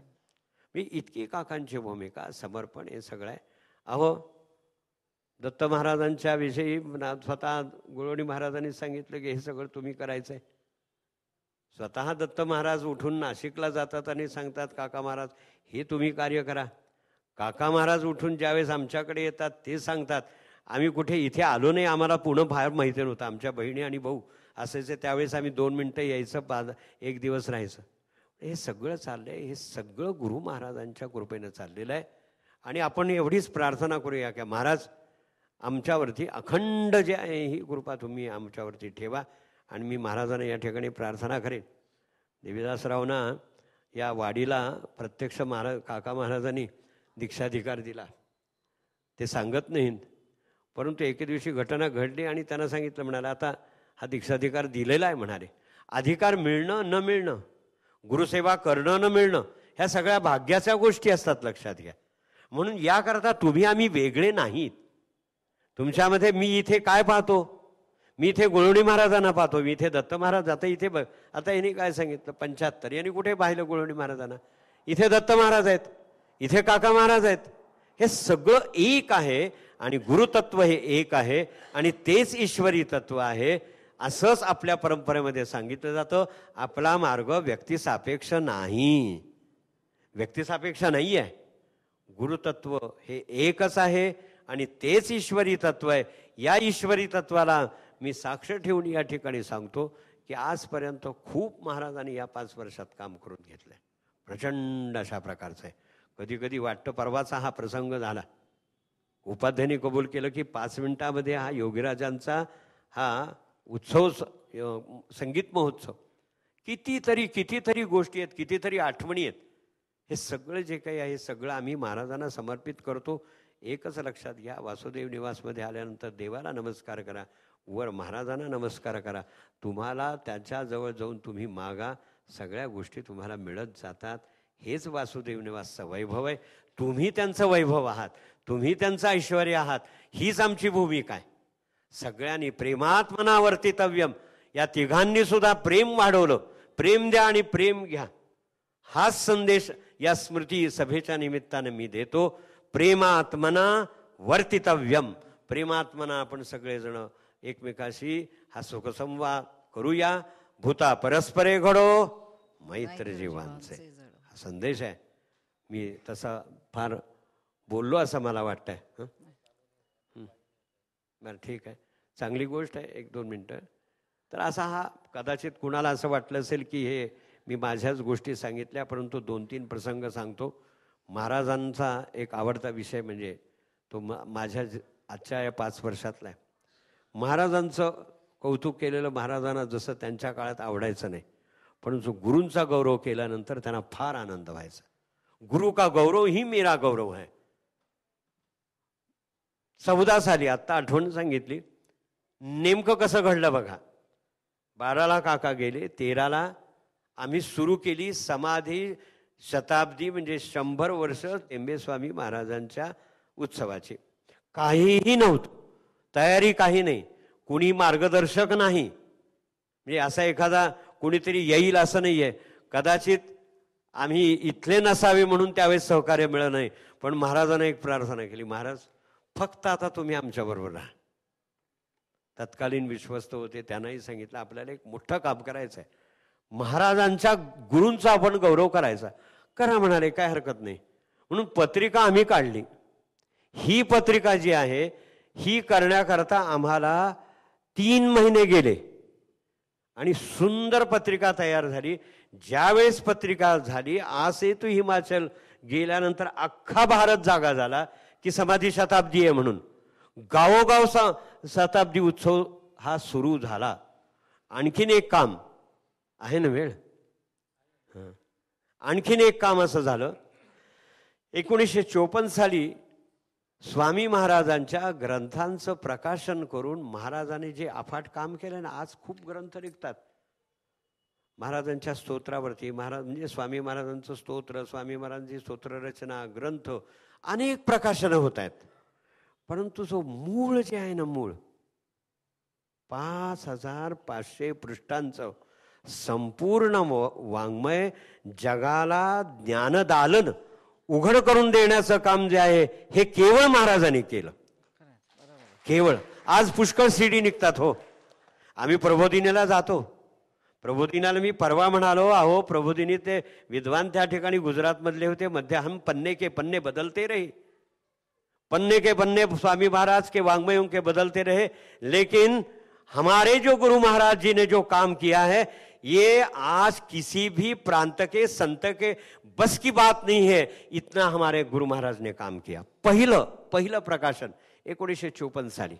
मी इतकी काकांची भूमिका समर्पण हे सगळं आहे अहो दत्त महाराजांच्या विषयी स्वतः गुरुणी महाराजांनी सांगितलं की हे सगळं तुम्ही करायचं आहे स्वतः दत्त महाराज उठून नाशिकला जातात आणि सांगतात काका महाराज हे तुम्ही कार्य करा काका महाराज उठून ज्यावेळेस आमच्याकडे येतात ते सांगतात आम्ही कुठे इथे आलो नाही आम्हाला पुणे फार माहिती नव्हतं आमच्या बहिणी आणि भाऊ असायचे त्यावेळेस आम्ही दोन मिनटं यायचं पा एक दिवस राहायचं हे सगळं चाललं आहे हे सगळं गुरु महाराजांच्या कृपेनं चाललेलं आहे आणि आपण एवढीच प्रार्थना करूया की महाराज आमच्यावरती अखंड जे आहे ही कृपा तुम्ही आमच्यावरती ठेवा आणि मी महाराजांना या ठिकाणी प्रार्थना करेन देवीदासरावना या वाडीला प्रत्यक्ष महाराज काका महाराजांनी दीक्षाधिकार दिला ते सांगत नाहीत परंतु एके दिवशी घटना घडली आणि त्यांना सांगितलं म्हणाले आता हा दीक्षाधिकार दिलेला आहे म्हणाले अधिकार मिळणं न मिळणं गुरुसेवा करणं न मिळणं ह्या सगळ्या भाग्याच्या गोष्टी असतात लक्षात घ्या म्हणून याकरता तुम्ही आम्ही वेगळे नाहीत तुमच्यामध्ये मी इथे काय पाहतो मी इथे गुळवणी महाराजांना पाहतो मी इथे दत्त महाराज आता इथे बघ आता यांनी काय सांगितलं पंच्याहत्तर यांनी कुठे पाहिलं गुळवणी महाराजांना इथे दत्त महाराज आहेत इथे काका महाराज आहेत हे सगळं एक आहे आणि गुरुतत्व हे एक आहे आणि तेच ईश्वरी तत्व आहे असंच आपल्या परंपरेमध्ये सांगितलं जातं आपला मार्ग व्यक्तिसापेक्ष नाही व्यक्तिसापेक्ष नाही आहे गुरुतत्व हे एकच आहे आणि तेच ईश्वरी तत्व आहे या ईश्वरी तत्वाला मी साक्ष ठेवून या ठिकाणी सांगतो की आजपर्यंत खूप महाराजांनी या पाच वर्षात काम करून घेतलं प्रचंड अशा प्रकारचं आहे कधी कधी वाटतं परवाचा हा प्रसंग झाला उपाध्यानी कबूल केलं की पाच मिनिटामध्ये हा योगीराजांचा हा उत्सव संगीत महोत्सव कितीतरी कितीतरी गोष्टी आहेत कितीतरी आठवणी आहेत हे सगळं जे काही आहे सगळं आम्ही महाराजांना समर्पित करतो एकच लक्षात घ्या वासुदेव निवासमध्ये आल्यानंतर देवाला नमस्कार करा वर महाराजांना नमस्कार करा तुम्हाला त्याच्याजवळ जाऊन तुम्ही मागा सगळ्या गोष्टी तुम्हाला मिळत जातात हेच वासुदेव निवासचं वैभव आहे तुम्ही त्यांचं वैभव आहात तुम्ही त्यांचं ऐश्वर आहात हीच आमची भूमिका आहे सगळ्यांनी प्रेमात्मना वर्तितव्यम या तिघांनी सुद्धा प्रेम वाढवलं प्रेम द्या आणि प्रेम घ्या हाच संदेश या स्मृती सभेच्या निमित्तानं मी देतो प्रेमात्मना वर्तितव्यम प्रेमात्मना आपण सगळेजण एकमेकाशी हा सुखसंवाद करूया भूता परस्परे घडो मैत्र जीवांचे हा संदेश आहे मी तसा फार बोललो असं मला वाटतंय बरं ठीक आहे चांगली गोष्ट आहे एक दोन मिनटं तर असा हा कदाचित कुणाला असं वाटलं असेल की हे मी माझ्याच गोष्टी सांगितल्या परंतु दोन तीन प्रसंग सांगतो महाराजांचा एक आवडता विषय म्हणजे तो माझ्या आजच्या या पाच वर्षातला आहे महाराजांचं कौतुक केलेलं महाराजांना जसं त्यांच्या काळात आवडायचं नाही परंतु गुरूंचा गौरव केल्यानंतर त्यांना फार आनंद व्हायचा गुरु का गौरव ही मेरा गौरव आहे चौदा साली आत्ता आठवण सांगितली नेमकं कसं घडलं बघा बाराला काका गेले तेराला आम्ही सुरू केली समाधी शताब्दी म्हणजे शंभर वर्ष स्वामी महाराजांच्या उत्सवाची काहीही नव्हतं तयारी काही नाही कुणी मार्गदर्शक नाही म्हणजे असा एखादा कुणीतरी येईल असं नाही आहे कदाचित आम्ही इथले नसावे म्हणून त्यावेळेस सहकार्य मिळत नाही पण महाराजांना एक प्रार्थना केली महाराज फक्त आता तुम्ही आमच्याबरोबर राहा तत्कालीन विश्वस्त होते त्यांनाही सांगितलं आपल्याला एक मोठं काम करायचं आहे महाराजांच्या गुरूंचा आपण गौरव करायचा करा म्हणाले काय हरकत नाही म्हणून पत्रिका आम्ही काढली ही पत्रिका जी आहे ही करण्याकरता आम्हाला तीन महिने गेले आणि सुंदर पत्रिका तयार झाली ज्यावेळेस पत्रिका झाली आसे तू हिमाचल गेल्यानंतर अख्खा भारत जागा झाला की समाधी शताब्दी आहे म्हणून गावोगाव सा शताब्दी उत्सव हा सुरू झाला आणखीन एक काम आहे ना वेळ आणखीन एक काम असं झालं एकोणीसशे चोपन्न साली स्वामी महाराजांच्या ग्रंथांचं प्रकाशन करून महाराजांनी जे अफाट काम केलं ना आज खूप ग्रंथ निघतात महाराजांच्या स्तोत्रावरती महाराज म्हणजे स्वामी महाराजांचं स्तोत्र स्वामी महाराजांची स्तोत्ररचना ग्रंथ अनेक प्रकाशनं होत आहेत परंतु जो मूळ जे आहे ना मूळ पाच हजार पाचशे पृष्ठांचं संपूर्ण वाङ्मय जगाला ज्ञानदालन उघड करून देण्याचं काम जे आहे हे केवळ महाराजांनी केलं केवळ आज पुष्कळ सीडी निघतात हो आम्ही प्रबोधिनीला जातो प्रबोधिनाला मी परवा म्हणालो अहो प्रबोधिनी ते विद्वान त्या ठिकाणी गुजरातमधले होते मध्ये हम पन्ने के पन्ने बदलते रहे पन्ने के पन्ने स्वामी महाराज के वाङ्मयों के बदलते रहे लेकिन हमारे जो गुरु महाराज जी ने जो काम किया है ये आज किसी भी प्रांत के संत के बस की बात नाही है इतना हमारे गुरु महाराज ने काम किया पहिलं पहिलं प्रकाशन एकोणीसशे चोपन्न साली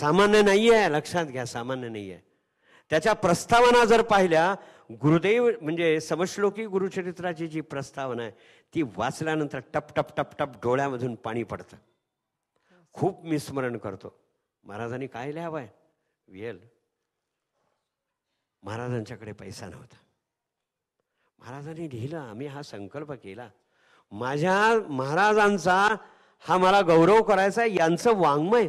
सामान्य नाही आहे लक्षात घ्या सामान्य नाही आहे त्याच्या प्रस्तावना जर पाहिल्या गुरुदेव म्हणजे समश्लोकी गुरुचरित्राची जी प्रस्तावना आहे ती वाचल्यानंतर टप टप टप टप डोळ्यामधून पाणी पडतं खूप मी करतो महाराजांनी काय लिहावं आहे वियल महाराजांच्याकडे पैसा नव्हता महाराजांनी लिहिलं आम्ही हा संकल्प केला माझ्या महाराजांचा हा मला गौरव करायचा यांचं वाङ्मय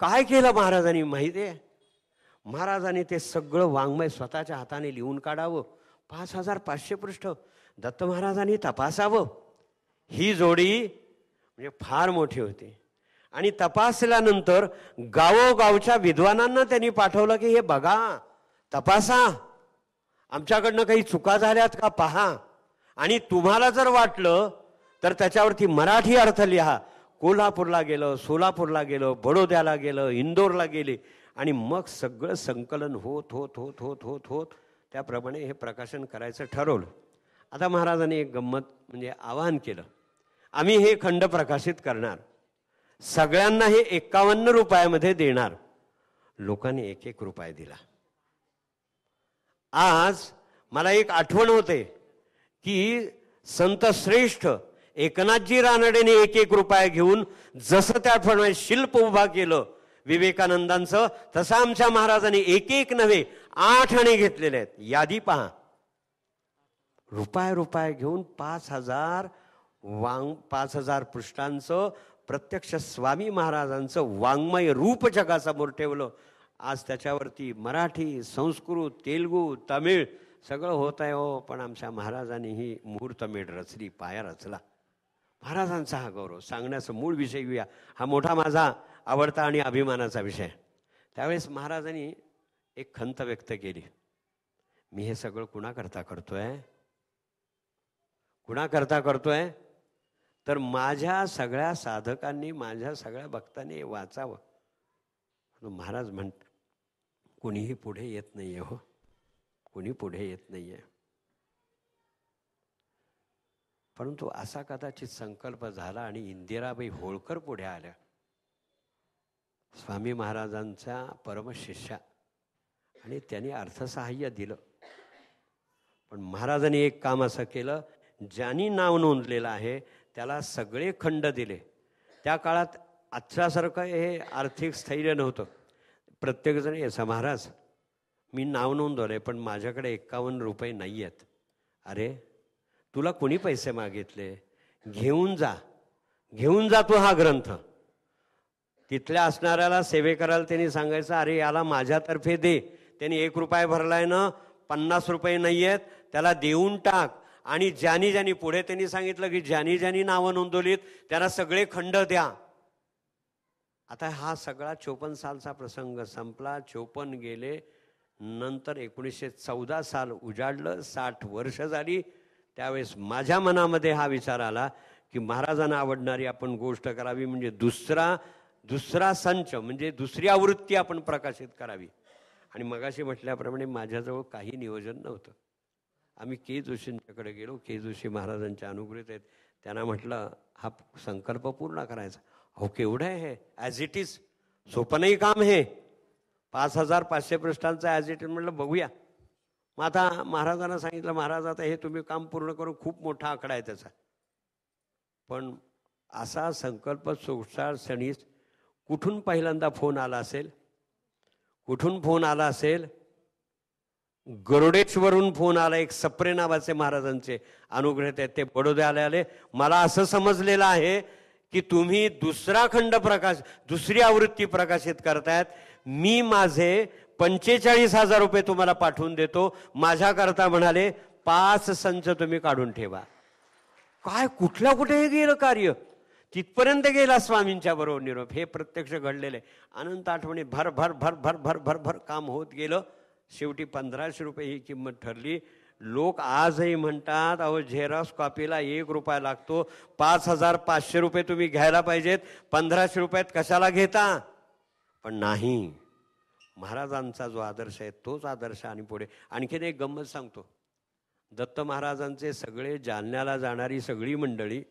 काय केलं महाराजांनी माहिती आहे महाराजांनी ते सगळं वाङ्मय स्वतःच्या हाताने लिहून काढावं पाच हजार पाचशे पृष्ठ दत्त महाराजांनी तपासावं ही जोडी म्हणजे फार मोठी होती आणि तपासल्यानंतर गावोगावच्या विद्वानांना त्यांनी पाठवलं की हे बघा तपासा आमच्याकडनं काही चुका झाल्यात का पहा आणि तुम्हाला जर वाटलं तर त्याच्यावरती मराठी अर्थ लिहा कोल्हापूरला गेलं सोलापूरला गेलं बडोद्याला गेलं इंदोरला गेले आणि मग सगळं संकलन होत होत होत होत होत होत त्याप्रमाणे हे प्रकाशन करायचं ठरवलं आता महाराजांनी एक गंमत म्हणजे आवाहन केलं आम्ही हे खंड प्रकाशित करणार सगळ्यांना हे एक्कावन्न रुपयामध्ये देणार लोकांनी एक एक रुपये दिला आज मला एक आठवण होते की संत श्रेष्ठ एकनाथजी रानडेने एक एक रुपया घेऊन जसं त्या आठवण शिल्प उभा केलं विवेकानंदांचं तसं आमच्या महाराजांनी एक एक नव्हे आठ आणि घेतलेले आहेत यादी पहा रुपये रुपये घेऊन पाच हजार वांग पाच हजार पृष्ठांचं प्रत्यक्ष स्वामी महाराजांचं वाङ्मय रूप जगासमोर ठेवलं आज त्याच्यावरती मराठी संस्कृत तेलगू तमिळ सगळं होत आहे हो पण आमच्या महाराजांनी ही मुहूर्तमेढ रचली पाया रचला महाराजांचा हा गौरव सांगण्याचा मूळ विषय घेऊया हा मोठा माझा आवडता आणि अभिमानाचा विषय त्यावेळेस महाराजांनी एक खंत व्यक्त केली मी हे सगळं कुणाकरता करतोय कुणाकरता करतोय तर माझ्या सगळ्या साधकांनी माझ्या सगळ्या भक्तांनी वाचावं महाराज म्हण कुणीही पुढे येत नाही आहे हो कुणी पुढे येत नाही आहे परंतु असा कदाचित संकल्प झाला आणि इंदिराबाई होळकर पुढे आल्या स्वामी महाराजांचा परमशिष्या आणि त्यांनी अर्थसहाय्य दिलं पण महाराजांनी एक काम असं केलं ज्यांनी नाव नोंदलेलं आहे त्याला सगळे खंड दिले त्या काळात आजच्यासारखं हे आर्थिक स्थैर्य नव्हतं प्रत्येकजण येसा महाराज मी नाव नोंदवलं आहे पण माझ्याकडे एक्कावन्न रुपये नाही आहेत अरे तुला कोणी पैसे मागितले घेऊन जा घेऊन जा तू हा ग्रंथ तिथल्या असणाऱ्याला सेवे करायला त्यांनी सांगायचं अरे याला माझ्यातर्फे दे त्यांनी एक रुपये भरलाय ना पन्नास रुपये नाही आहेत त्याला देऊन टाक आणि ज्यानी ज्यानी पुढे त्यांनी सांगितलं की ज्यानी ज्यानी नावं नोंदवलीत त्यांना सगळे खंड द्या आता हा सगळा चोपन्न सालचा प्रसंग संपला चोपन्न गेले नंतर एकोणीसशे चौदा साल उजाडलं साठ वर्ष झाली त्यावेळेस माझ्या मनामध्ये हा विचार आला की महाराजांना आवडणारी आपण गोष्ट करावी म्हणजे दुसरा दुसरा संच म्हणजे दुसरी आवृत्ती आपण प्रकाशित करावी आणि मगाशी म्हटल्याप्रमाणे माझ्याजवळ काही नियोजन नव्हतं आम्ही के जोशींच्याकडे गेलो के जोशी महाराजांच्या अनुग्रहित आहेत त्यांना म्हटलं हा संकल्प पूर्ण करायचा ओके हो केवढं आहे ॲज इट इज सोपनही काम हे पाच हजार पाचशे पृष्ठांचं ॲज इट इज म्हटलं बघूया मग आता महाराजांना सांगितलं महाराज आता हे तुम्ही काम पूर्ण करून खूप मोठा आकडा आहे त्याचा पण असा संकल्प सोसाळ सणीस कुठून पहिल्यांदा फोन आला असेल कुठून फोन आला असेल गरुडेशवरून फोन आला एक सप्रे नावाचे महाराजांचे अनुग्रह ते आले आले मला असं समजलेलं आहे की तुम्ही दुसरा खंड प्रकाश दुसरी आवृत्ती प्रकाशित करतायत मी माझे पंचेचाळीस हजार रुपये तुम्हाला पाठवून देतो माझ्याकरता म्हणाले पाच संच तुम्ही काढून ठेवा काय कुठल्या कुठे गेलं कार्य तिथपर्यंत गेला स्वामींच्या बरोबर निरोप हे प्रत्यक्ष घडलेले अनंत आठवणी भर भर भर भर भर भर भर काम होत गेलं शेवटी पंधराशे रुपये ही किंमत ठरली लोक आजही म्हणतात अहो झेरॉक्स कॉपीला एक रुपया लागतो पाच हजार पाचशे रुपये तुम्ही घ्यायला पाहिजेत पंधराशे रुपयात कशाला घेता पण नाही महाराजांचा जो आदर्श आहे तोच आदर्श आणि पुढे आणखीन एक गंमत सांगतो दत्त महाराजांचे सगळे जालन्याला जाणारी सगळी मंडळी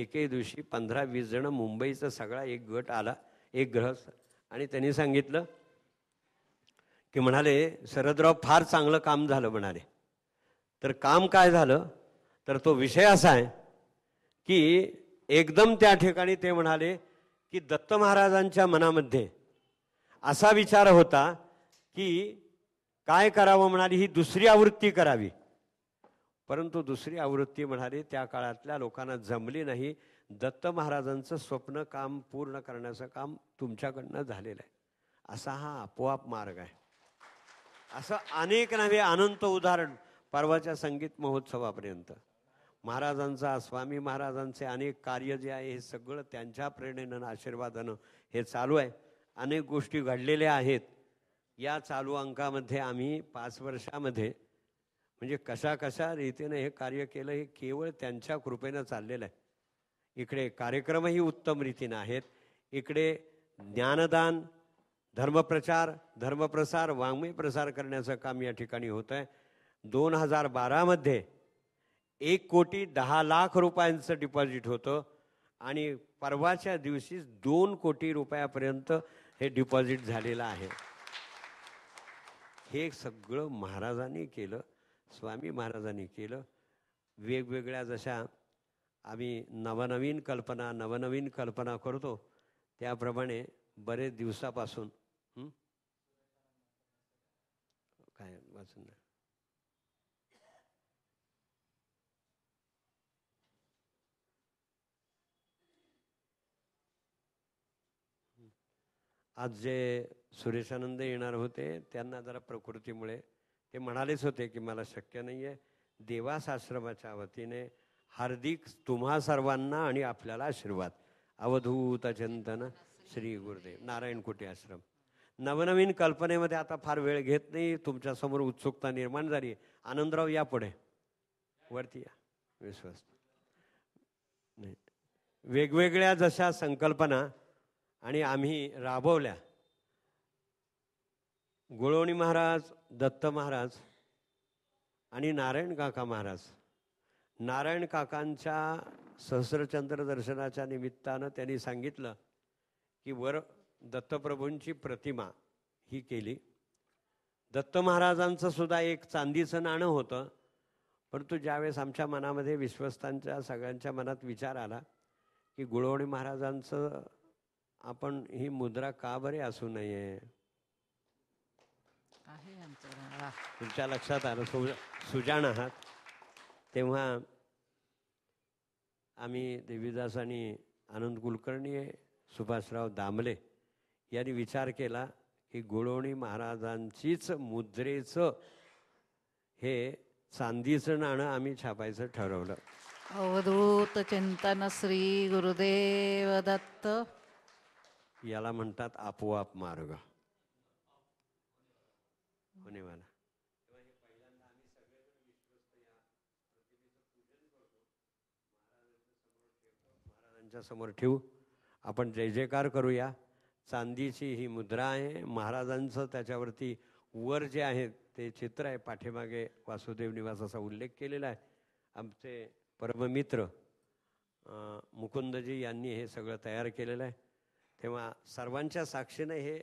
एके दिवशी पंधरा वीस जण मुंबईचा सगळा एक गट आला एक ग्रह आणि त्यांनी सांगितलं की म्हणाले शरदराव फार चांगलं काम झालं म्हणाले तर काम काय झालं तर तो विषय असा आहे की एकदम त्या ठिकाणी ते म्हणाले की दत्त महाराजांच्या मनामध्ये असा विचार होता की काय करावं म्हणाली ही दुसरी आवृत्ती करावी परंतु दुसरी आवृत्ती म्हणाली त्या काळातल्या लोकांना जमली नाही दत्त महाराजांचं स्वप्न काम पूर्ण करण्याचं काम तुमच्याकडनं झालेलं आहे असा हा आपोआप मार्ग आहे असं अनेक नव्हे अनंत उदाहरण परवाच्या संगीत महोत्सवापर्यंत महाराजांचा स्वामी महाराजांचे अनेक कार्य जे आहे हे सगळं त्यांच्या प्रेरणेनं आशीर्वादानं हे चालू आहे अनेक गोष्टी घडलेल्या आहेत या चालू अंकामध्ये आम्ही पाच वर्षामध्ये म्हणजे कशा कशा रीतीनं हे कार्य केलं हे केवळ त्यांच्या कृपेनं चाललेलं आहे इकडे कार्यक्रमही उत्तम रीतीनं आहेत इकडे ज्ञानदान धर्मप्रचार धर्मप्रसार वाङ्मय प्रसार करण्याचं काम या ठिकाणी होतं आहे दोन हजार बारामध्ये एक कोटी दहा लाख रुपयांचं डिपॉझिट होतं आणि परवाच्या दिवशी दोन कोटी रुपयापर्यंत हे डिपॉझिट झालेलं आहे हे सगळं महाराजांनी केलं स्वामी महाराजांनी केलं वेगवेगळ्या जशा आम्ही नवनवीन कल्पना नवनवीन कल्पना करतो त्याप्रमाणे बरेच दिवसापासून काय वाचून आज जे सुरेशानंद येणार होते त्यांना जरा प्रकृतीमुळे ते म्हणालेच होते की मला शक्य नाही आहे देवास आश्रमाच्या वतीने हार्दिक तुम्हा सर्वांना आणि आपल्याला आशीर्वाद अवधूत चिंतन श्री गुरुदेव नारायण कुटे आश्रम नवनवीन कल्पनेमध्ये आता फार वेळ घेत नाही तुमच्यासमोर उत्सुकता निर्माण झाली आनंदराव या पुढे वरती या विश्वास नाही वेगवेगळ्या जशा संकल्पना आणि आम्ही राबवल्या गुळवणी महाराज दत्त महाराज आणि नारायण काका महाराज नारायण काकांच्या सहस्रचंद्र दर्शनाच्या निमित्तानं त्यांनी सांगितलं की वर दत्तप्रभूंची प्रतिमा ही केली दत्त महाराजांचं सुद्धा एक चांदीचं नाणं होतं परंतु ज्यावेळेस आमच्या मनामध्ये विश्वस्तांच्या सगळ्यांच्या मनात विचार आला की गुळवणी महाराजांचं आपण ही मुद्रा का बरे असू नये तुमच्या लक्षात आलं सु सुजाण आहात तेव्हा आम्ही देवीदास आणि आनंद कुलकर्णी सुभाषराव दामले यांनी विचार केला की गुळवणी महाराजांचीच मुद्रेचं हे चांदीचं नाणं आम्ही छापायचं ठरवलं अवधूत चिंतन श्री गुरुदेव दत्त याला म्हणतात आपोआप मार्ग होणेवाला महाराजांच्या समोर ठेवू आपण जय जयकार करूया चांदीची ही मुद्रा आहे महाराजांचं त्याच्यावरती वर जे आहे ते चित्र आहे पाठीमागे वासुदेव निवासाचा उल्लेख केलेला आहे आमचे परममित्र मुकुंदजी यांनी हे सगळं तयार केलेलं आहे तेव्हा सर्वांच्या साक्षीने हे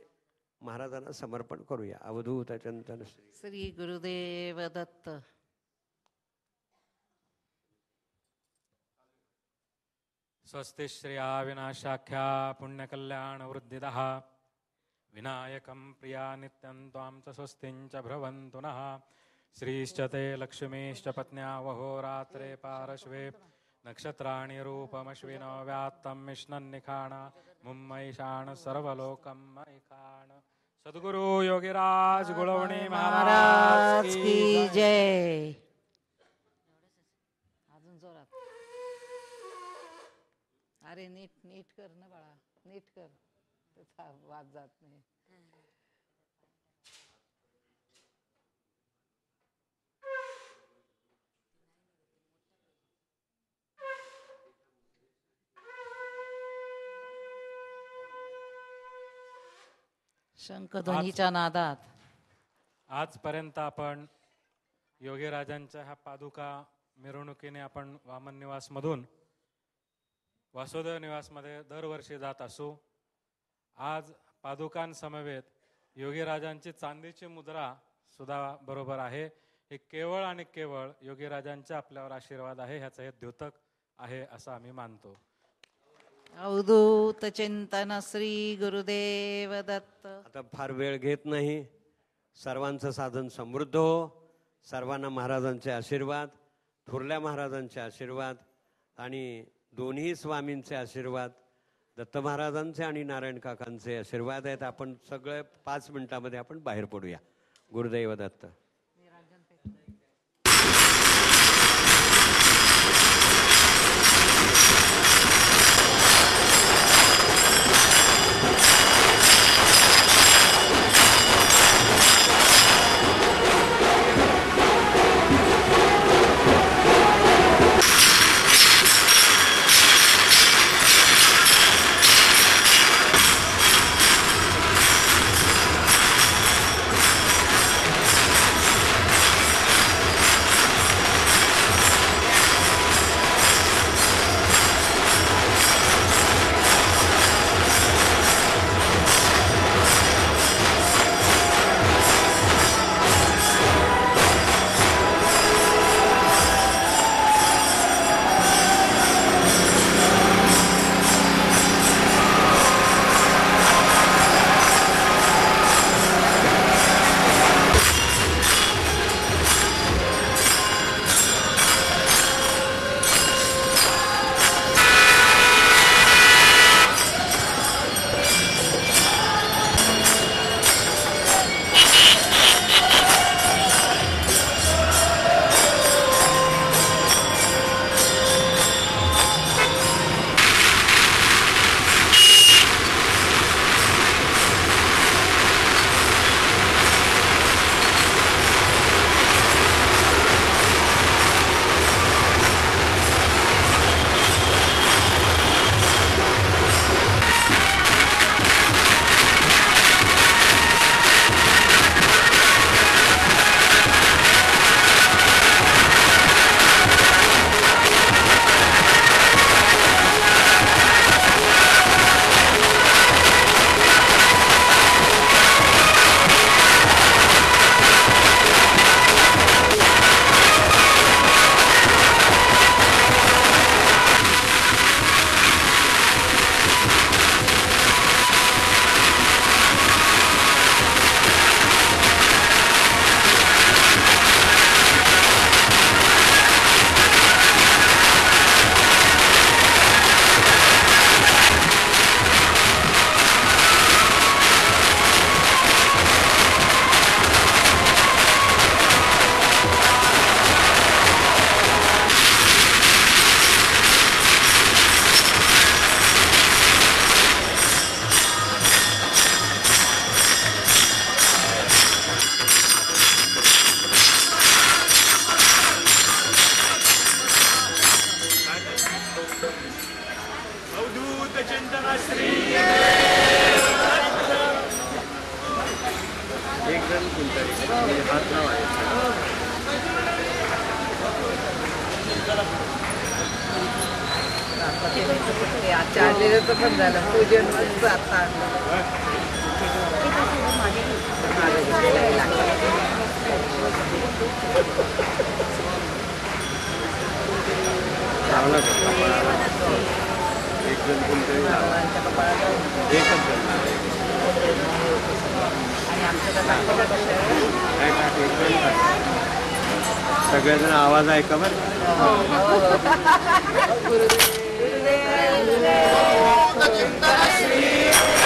महाराजांना समर्पण करूया अवधूत चंतन श्री श्री गुरुदेव दत्त स्वस्ति श्रिया विनाशाख्या पुण्यकल्याणवृद्धिदः विनायकं प्रिया नित्यं त्वां च स्वस्तिञ्च भ्रवन्तु नः श्रीश्च ते लक्ष्मीश्च पत्न्या वहोरात्रे पारश्वे नक्षत्राणि रूपमश्विनो व्यात्तं मिष्णन्निखाण मुम्मैषाण सर्वलोकं मैखाण सद्गुरु योगीराज गुळवणी महाराज की जय अजून जोरात अरे नीट नीट कर ना बाळा नीट कर वाद जात नाही शंखध्वनीच्या नादात आजपर्यंत आपण योगीराजांच्या ह्या पादुका मिरवणुकीने आपण वामन निवासमधून वासुदेव निवासमध्ये दरवर्षी जात असू आज पादुकांसमवेत योगीराजांची चांदीची मुद्रा सुद्धा बरोबर आहे हे केवळ आणि केवळ योगीराजांचा आपल्यावर आशीर्वाद आहे ह्याचं हे द्योतक आहे असं आम्ही मानतो अवधूत चिंतन श्री गुरुदेव दत्त आता फार वेळ घेत नाही सर्वांचं साधन समृद्ध हो सर्वांना महाराजांचे आशीर्वाद थुरल्या महाराजांचे आशीर्वाद आणि दोन्ही स्वामींचे आशीर्वाद दत्त महाराजांचे आणि नारायण काकांचे आशीर्वाद आहेत आपण सगळे पाच मिनिटामध्ये आपण बाहेर पडूया गुरुदैव Datta Guru Dev, Guru Dev,